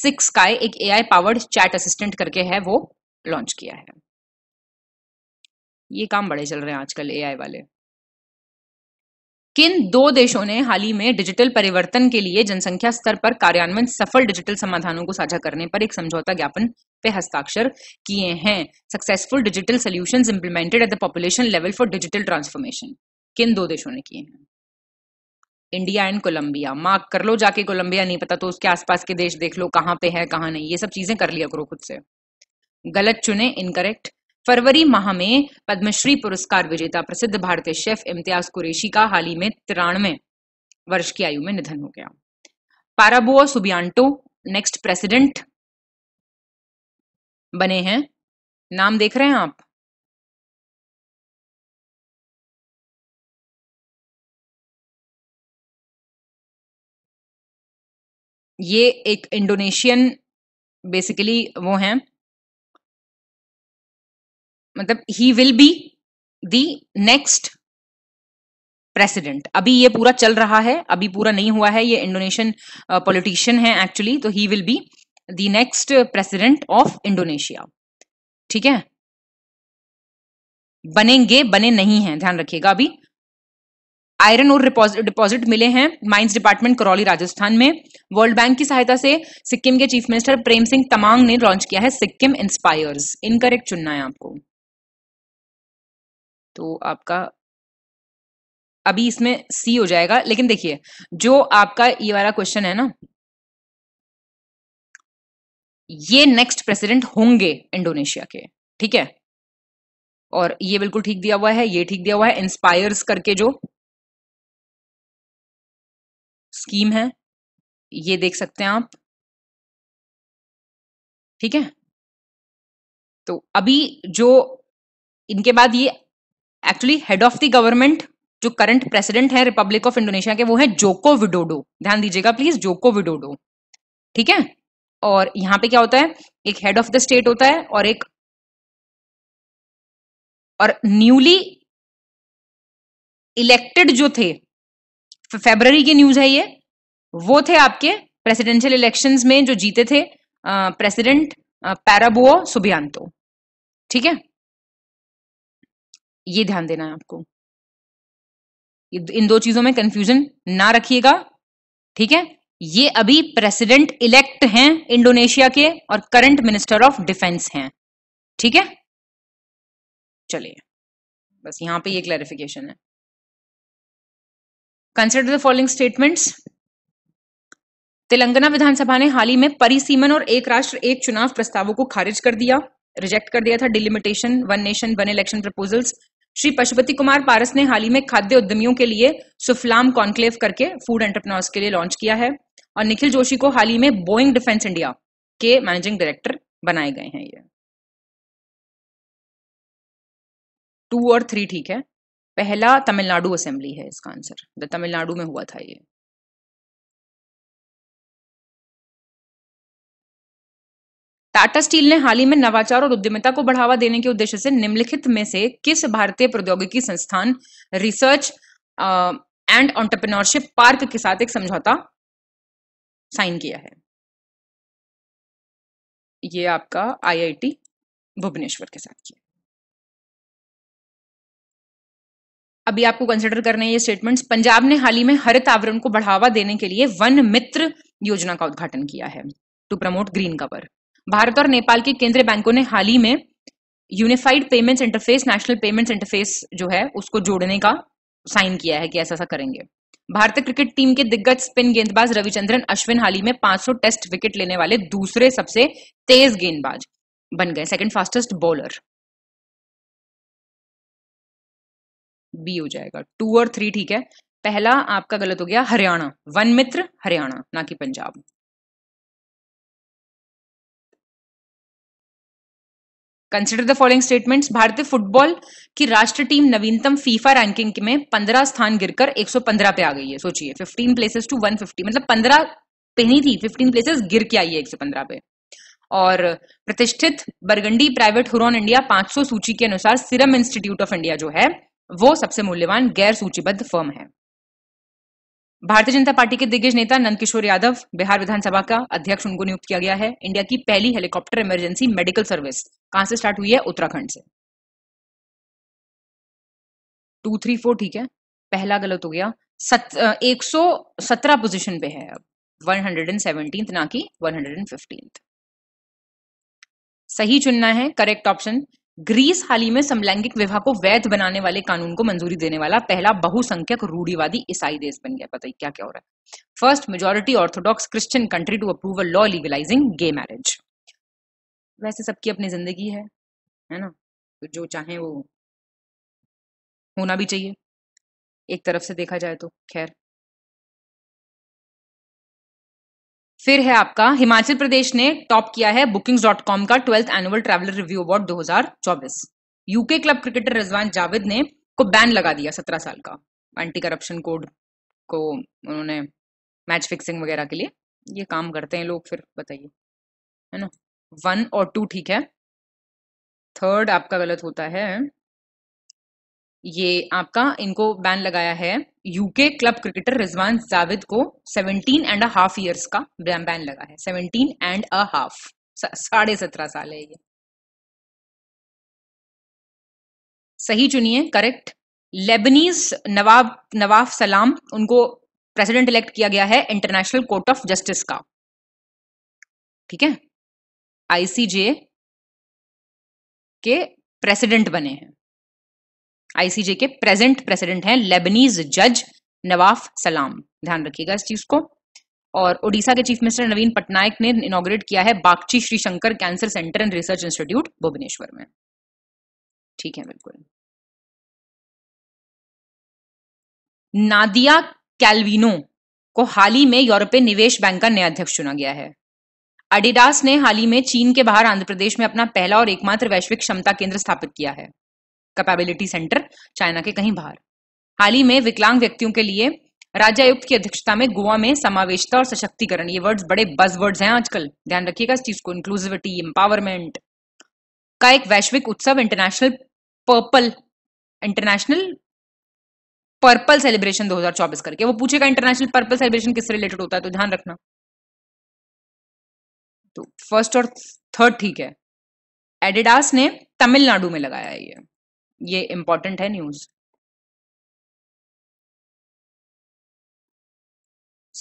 सिक्स का एक एआई पावर्ड चैट असिस्टेंट करके है वो लॉन्च किया है ये काम बड़े चल रहे हैं आजकल ए वाले किन दो देशों ने हाल ही में डिजिटल परिवर्तन के लिए जनसंख्या स्तर पर कार्यान्वयन सफल डिजिटल समाधानों को साझा करने पर एक समझौता ज्ञापन पे हस्ताक्षर किए हैं successful digital solution implemented at the population level for digital transformation किन दो देशों ने किए हैं इंडिया एंड कोलंबिया मार्क कर लो जाके कोलंबिया नहीं पता तो उसके आसपास के देश देख लो कहां पे है कहां नहीं ये सब चीजें कर लिया करो खुद से गलत चुने इनकरेक्ट फरवरी माह में पद्मश्री पुरस्कार विजेता प्रसिद्ध भारतीय शेफ इम्तियाज कुरेशी का हाल ही में तिरानवे वर्ष की आयु में निधन हो गया पाराबुओ सुबियांटो नेक्स्ट प्रेसिडेंट बने हैं नाम देख रहे हैं आप ये एक इंडोनेशियन बेसिकली वो है मतलब he will be the next president अभी ये पूरा चल रहा है अभी पूरा नहीं हुआ है ये इंडोनेशियन पॉलिटिशियन है एक्चुअली तो he will be the next president of Indonesia ठीक है बनेंगे बने नहीं है ध्यान रखिएगा अभी आयरन और डिपॉजिट मिले हैं माइंस डिपार्टमेंट करौली राजस्थान में वर्ल्ड बैंक की सहायता से सिक्किम के चीफ मिनिस्टर प्रेम सिंह तमांग ने लॉन्च किया है सिक्किम इंस्पायर्स इनकरेक्ट चुनना है आपको तो आपका अभी इसमें सी हो जाएगा लेकिन देखिए जो आपका ये वाला क्वेश्चन है ना ये नेक्स्ट प्रेसिडेंट होंगे इंडोनेशिया के ठीक है और ये बिल्कुल ठीक दिया हुआ है ये ठीक दिया हुआ है इंस्पायर्स करके जो स्कीम है ये देख सकते हैं आप ठीक है तो अभी जो इनके बाद ये actually head of the government जो करंट प्रेसिडेंट है रिपब्लिक ऑफ इंडोनेशिया के वो है जोको विडोडो ध्यान दीजिएगा प्लीज जोको विडोडो ठीक है और यहां पे क्या होता है एक हेड ऑफ द स्टेट होता है और एक और न्यूली इलेक्टेड जो थे फेबररी की न्यूज है ये वो थे आपके प्रेसिडेंशियल इलेक्शंस में जो जीते थे प्रेसिडेंट पैराबुओ सुबियांतो ठीक है ये ध्यान देना है आपको इन दो चीजों में कंफ्यूजन ना रखिएगा ठीक है ये अभी प्रेसिडेंट इलेक्ट हैं इंडोनेशिया के और करंट मिनिस्टर ऑफ डिफेंस हैं ठीक है चलिए बस यहां पे ये क्लैरिफिकेशन है consider the following statements Telangana विधानसभा ने हाल ही में परिसीमन और एक राष्ट्र एक चुनाव प्रस्तावों को खारिज कर दिया रिजेक्ट कर दिया था delimitation one nation one election proposals Shri Pashupati Kumar Paras ने हाल ही में खाद्य उद्यमियों के लिए सुफलाम कॉन्क्लेव करके फूड एंटरप्रनोर्स के लिए लॉन्च किया है और निखिल जोशी को हाल ही में बोइंग डिफेंस इंडिया के मैनेजिंग डायरेक्टर बनाए गए हैं ये टू और थ्री ठीक है पहला तमिलनाडु असेंबली है इसका आंसर द तमिलनाडु में हुआ था ये टाटा स्टील ने हाल ही में नवाचार और उद्यमिता को बढ़ावा देने के उद्देश्य से निम्नलिखित में से किस भारतीय प्रौद्योगिकी संस्थान रिसर्च एंड ऑन्टरप्रिनोरशिप पार्क के साथ एक समझौता साइन किया है ये आपका आईआईटी भुवनेश्वर के साथ किया अभी आपको कंसिडर करने ये स्टेटमेंट्स पंजाब ने हाल ही में हरित आवरण को बढ़ावा देने के लिए वन मित्र योजना का उद्घाटन किया है to promote green cover Bharat और नेपाल के केंद्रीय बैंकों ने हाल ही में unified payments interface national payments interface जो है उसको जोड़ने का साइन किया है कि ऐसा ऐसा करेंगे भारतीय क्रिकेट टीम के दिग्गज स्पिन गेंदबाज रविचंद्रन अश्विन हाल ही में 500 टेस्ट विकेट लेने वाले दूसरे सबसे तेज गेंदबाज बन गए सेकंड फास्टेस्ट बॉलर बी हो जाएगा टू और थ्री ठीक है पहला आपका गलत हो गया हरियाणा वन मित्र हरियाणा ना कि Punjab consider the following statements भारतीय फुटबॉल की राष्ट्र टीम नवीनतम फीफा रैंकिंग में 15 स्थान गिरकर 115 पे आ गई है सोचिए 15 प्लेसेस टू 150 मतलब 15 पे ही थी 15 प्लेसेस गिर के आई है 115 पे और प्रतिष्ठित बरगंडी प्राइवेट हुरॉन इंडिया 500 सूची के अनुसार सिरम इंस्टीट्यूट ऑफ इंडिया जो है वो सबसे मूल्यवान गैर सूचीबद्ध फर्म है भारतीय जनता पार्टी के दिग्गज नेता नंदकिशोर यादव बिहार विधानसभा का अध्यक्ष उनको नियुक्त किया गया है इंडिया की पहली हेलीकॉप्टर इमरजेंसी मेडिकल सर्विस कहां से स्टार्ट हुई है उत्तराखंड से टू थ्री फोर ठीक है पहला गलत हो गया सत, एक सौ सत्रह पोजिशन पे है अब वन हंड्रेड एंड सेवनटीन ना कि वन हंड्रेड एंड फिफ्टींथ सही चुनना है करेक्ट ऑप्शन ग्रीस हाल ही में समलैंगिक विवाह को वैध बनाने वाले कानून को मंजूरी देने वाला पहला बहुसंख्यक रूढ़ीवादी ईसाई देश बन गया पता ही क्या क्या हो रहा है first majority orthodox Christian country to approve a law legalising gay marriage वैसे सबकी अपनी जिंदगी है है ना तो जो चाहे वो होना भी चाहिए एक तरफ से देखा जाए तो खैर फिर है आपका हिमाचल प्रदेश ने टॉप किया है बुकिंग्स डॉट कॉम का twelfth annual traveller review award 2024 UK club cricketer Rizwan Javed ने को बैन लगा दिया सत्रह साल का एंटी करप्शन कोड को उन्होंने मैच फिक्सिंग वगैरह के लिए ये काम करते हैं लोग फिर बताइए है ना वन और टू ठीक है थर्ड आपका गलत होता है ये आपका इनको बैन लगाया है UK club cricketer Rizwan Javed को 17 एंड अ हाफ इयर्स का बैन लगा है 17 एंड अ हाफ साढ़े सत्रह साल है ये सही चुनिए करेक्ट लेबनीज नवाब नवाब सलाम उनको प्रेसिडेंट इलेक्ट किया गया है इंटरनेशनल कोर्ट ऑफ जस्टिस का ठीक है आईसीजे के प्रेसिडेंट बने हैं आईसीजे के प्रेजेंट प्रेसिडेंट हैं लेबनीज जज नवाफ सलाम ध्यान रखिएगा इस चीज को और ओडिशा के चीफ मिनिस्टर नवीन पटनायक ने इनोग्रेट किया है Bagchi Shri Shankar cancer centre and research institute Bhubaneswar में ठीक है बिल्कुल नादिया कैलविनो को हाल ही में यूरोपीय निवेश बैंक का नया अध्यक्ष चुना गया है अडिडास ने हाल ही में चीन के बाहर आंध्र प्रदेश में अपना पहला और एकमात्र वैश्विक क्षमता केंद्र स्थापित किया है कैपेबिलिटी सेंटर चाइना के कहीं बाहर हाल ही में विकलांग व्यक्तियों के लिए राज्य आयुक्त की अध्यक्षता में गोवा में समावेशता और सशक्तिकरण ये वर्ड्स बड़े बस वर्ड्स हैं आजकल ध्यान रखिएगा इस चीज को इंक्लूसिविटी एम्पावरमेंट का एक वैश्विक उत्सव international purple international purple celebration 2024 करके वो पूछेगा इंटरनेशनल पर्पल सेलिब्रेशन किससे रिलेटेड होता है तो ध्यान रखना तो फर्स्ट और थर्ड ठीक है एडिडास ने तमिलनाडु में लगाया ये ये इम्पोर्टेंट है न्यूज़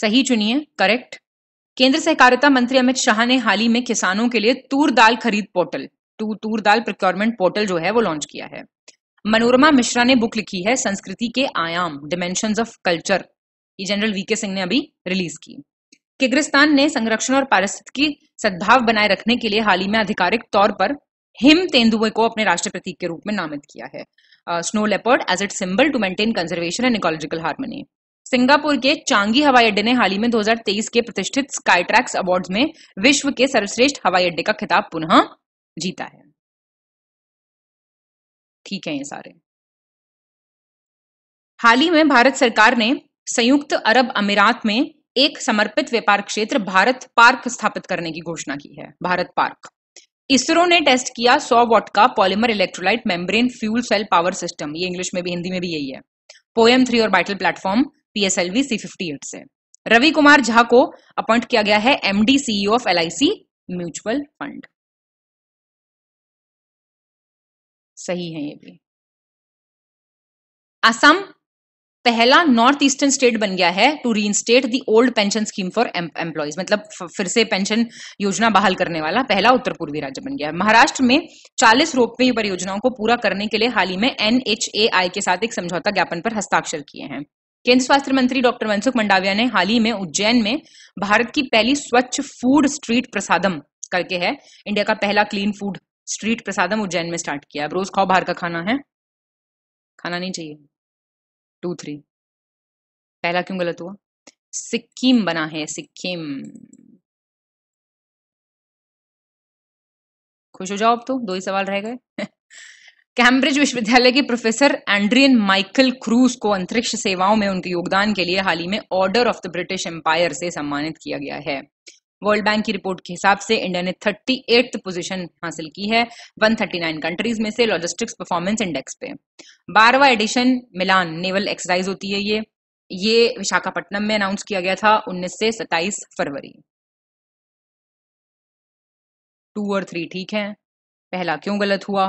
सही चुनिए करेक्ट केंद्र सहकारिता मंत्री अमित शाह ने हाल ही में किसानों के लिए तूर दाल खरीद portal to toor dal procurement portal जो है वो लॉन्च किया है मनोरमा मिश्रा ने बुक लिखी है संस्कृति के आयाम डिमेंशन ऑफ कल्चर ये जनरल वीके सिंह ने अभी रिलीज की किगरिस्तान ने संरक्षण और पारिस्थितिकी सद्भाव बनाए रखने के लिए हाल ही में आधिकारिक तौर पर हिम तेंदुए को अपने राष्ट्रपति प्रतीक के रूप में नामित किया है snow leopard as it symbol to maintain conservation and ecological harmony Singapore के चांगी हवाई अड्डे ने हाल ही में 2023 के प्रतिष्ठित स्काईट्रैक्स अवार्ड्स में विश्व के सर्वश्रेष्ठ हवाई अड्डे का खिताब पुनः जीता है ठीक है ये सारे हाल ही में भारत सरकार ने संयुक्त अरब अमीरात में एक समर्पित व्यापार क्षेत्र भारत पार्क स्थापित करने की घोषणा की है भारत पार्क इसरो ने टेस्ट किया 100 वॉट का polymer electrolyte membrane fuel cell power system ये इंग्लिश में भी हिंदी में भी यही है POEM three orbital platform PSLV C fifty eight से रवि कुमार झा को अपॉइंट किया गया है MD CEO of LIC mutual fund सही है ये भी असम पहला नॉर्थ ईस्टर्न स्टेट बन गया है to reinstate the old pension scheme for employees मतलब फिर से पेंशन योजना बहाल करने वाला पहला उत्तर पूर्वी राज्य बन गया है महाराष्ट्र में 40 रोपवे परियोजनाओं को पूरा करने के लिए हाल ही में एन के साथ एक समझौता ज्ञापन पर हस्ताक्षर किए हैं केंद्र स्वास्थ्य मंत्री डॉक्टर मनसुख मंडाविया ने हाल ही में उज्जैन में भारत की पहली स्वच्छ फूड स्ट्रीट प्रसादम करके है इंडिया का पहला clean food street Prasadam Ujjain में स्टार्ट किया अब रोज खाओ बाहर का खाना है खाना नहीं चाहिए टू थ्री पहला क्यों गलत हुआ सिक्किम बना है सिक्किम खुश हो जाओ अब तो दो ही सवाल रह गए कैम्ब्रिज विश्वविद्यालय के प्रोफेसर एंड्रियन माइकल क्रूज को अंतरिक्ष सेवाओं में उनके योगदान के लिए हाल ही में Order of the British Empire से सम्मानित किया गया है वर्ल्ड बैंक की रिपोर्ट के हिसाब से इंडिया ने थर्टी एट्थ पोजिशन हासिल की है 139 कंट्रीज में से लॉजिस्टिक्स परफॉर्मेंस इंडेक्स पे बारहवा एडिशन मिलान नेवल एक्सरसाइज होती है ये ये विशाखापट्टनम में अनाउंस किया गया था उन्नीस से सताइस फरवरी टू और थ्री ठीक है पहला क्यों गलत हुआ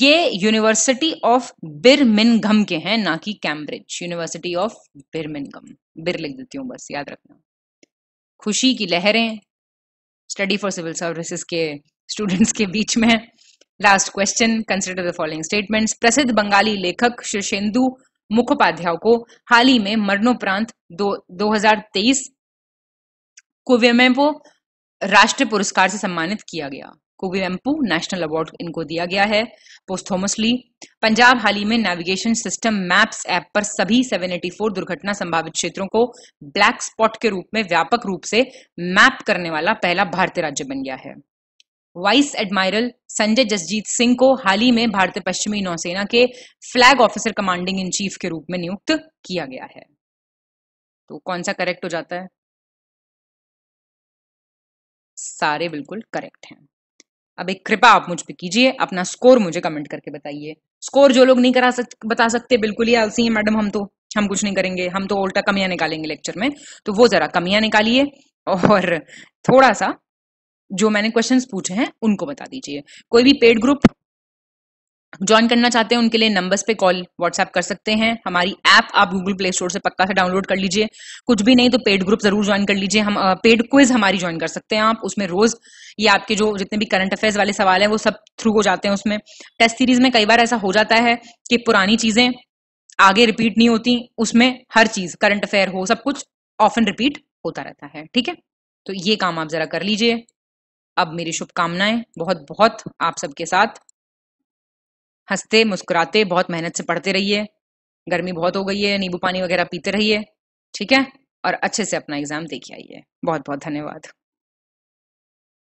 ये यूनिवर्सिटी ऑफ बिरमिनगम के हैं ना कि कैम्ब्रिज यूनिवर्सिटी ऑफ बिरमिनगम बिर लिख देती हूँ बस याद रखना खुशी की लहरें स्टडी फॉर सिविल सर्विसेज के स्टूडेंट्स के बीच में last question consider the following statements प्रसिद्ध बंगाली लेखक शीर्षेंदु मुखोपाध्याय को हाल ही में मरणोपरांत दो, हजार तेईस वेमेपो राष्ट्रीय पुरस्कार से सम्मानित किया गया कुगुएम्पू नेशनल अवार्ड इनको दिया गया है पोस्थोमसली पंजाब हाल ही में नेविगेशन सिस्टम मैप्स ऐप पर सभी 784 दुर्घटना संभावित क्षेत्रों को ब्लैक स्पॉट के रूप में व्यापक रूप से मैप करने वाला पहला भारतीय राज्य बन गया है वाइस एडमायरल संजय जसजीत सिंह को हाल ही में भारतीय पश्चिमी नौसेना के flag officer commanding in chief के रूप में नियुक्त किया गया है तो कौन सा करेक्ट हो जाता है सारे बिल्कुल करेक्ट हैं अब एक कृपा आप मुझ पर कीजिए अपना स्कोर मुझे कमेंट करके बताइए स्कोर जो लोग नहीं करा सक बता सकते बिल्कुल ही आलसी है मैडम हम तो हम कुछ नहीं करेंगे हम तो उल्टा कमियां निकालेंगे लेक्चर में तो वो जरा कमियां निकालिए और थोड़ा सा जो मैंने क्वेश्चंस पूछे हैं उनको बता दीजिए कोई भी पेड ग्रुप ज्वाइन करना चाहते हैं उनके लिए नंबर्स पे कॉल व्हाट्सएप कर सकते हैं हमारी ऐप आप गूगल प्ले स्टोर से पक्का से डाउनलोड कर लीजिए कुछ भी नहीं तो पेड ग्रुप जरूर ज्वाइन कर लीजिए हम पेड क्विज हमारी ज्वाइन कर सकते हैं आप उसमें रोज ये आपके जो जितने भी करंट अफेयर्स वाले सवाल है वो सब थ्रू हो जाते हैं उसमें टेस्ट सीरीज में कई बार ऐसा हो जाता है कि पुरानी चीजें आगे रिपीट नहीं होती उसमें हर चीज करंट अफेयर हो सब कुछ ऑफन रिपीट होता रहता है ठीक है तो ये काम आप जरा कर लीजिए अब मेरी शुभकामनाएं बहुत बहुत आप सबके साथ हंसते मुस्कुराते बहुत मेहनत से पढ़ते रहिए गर्मी बहुत हो गई है नींबू पानी वगैरह पीते रहिए ठीक है और अच्छे से अपना एग्जाम देखिए आइए बहुत बहुत धन्यवाद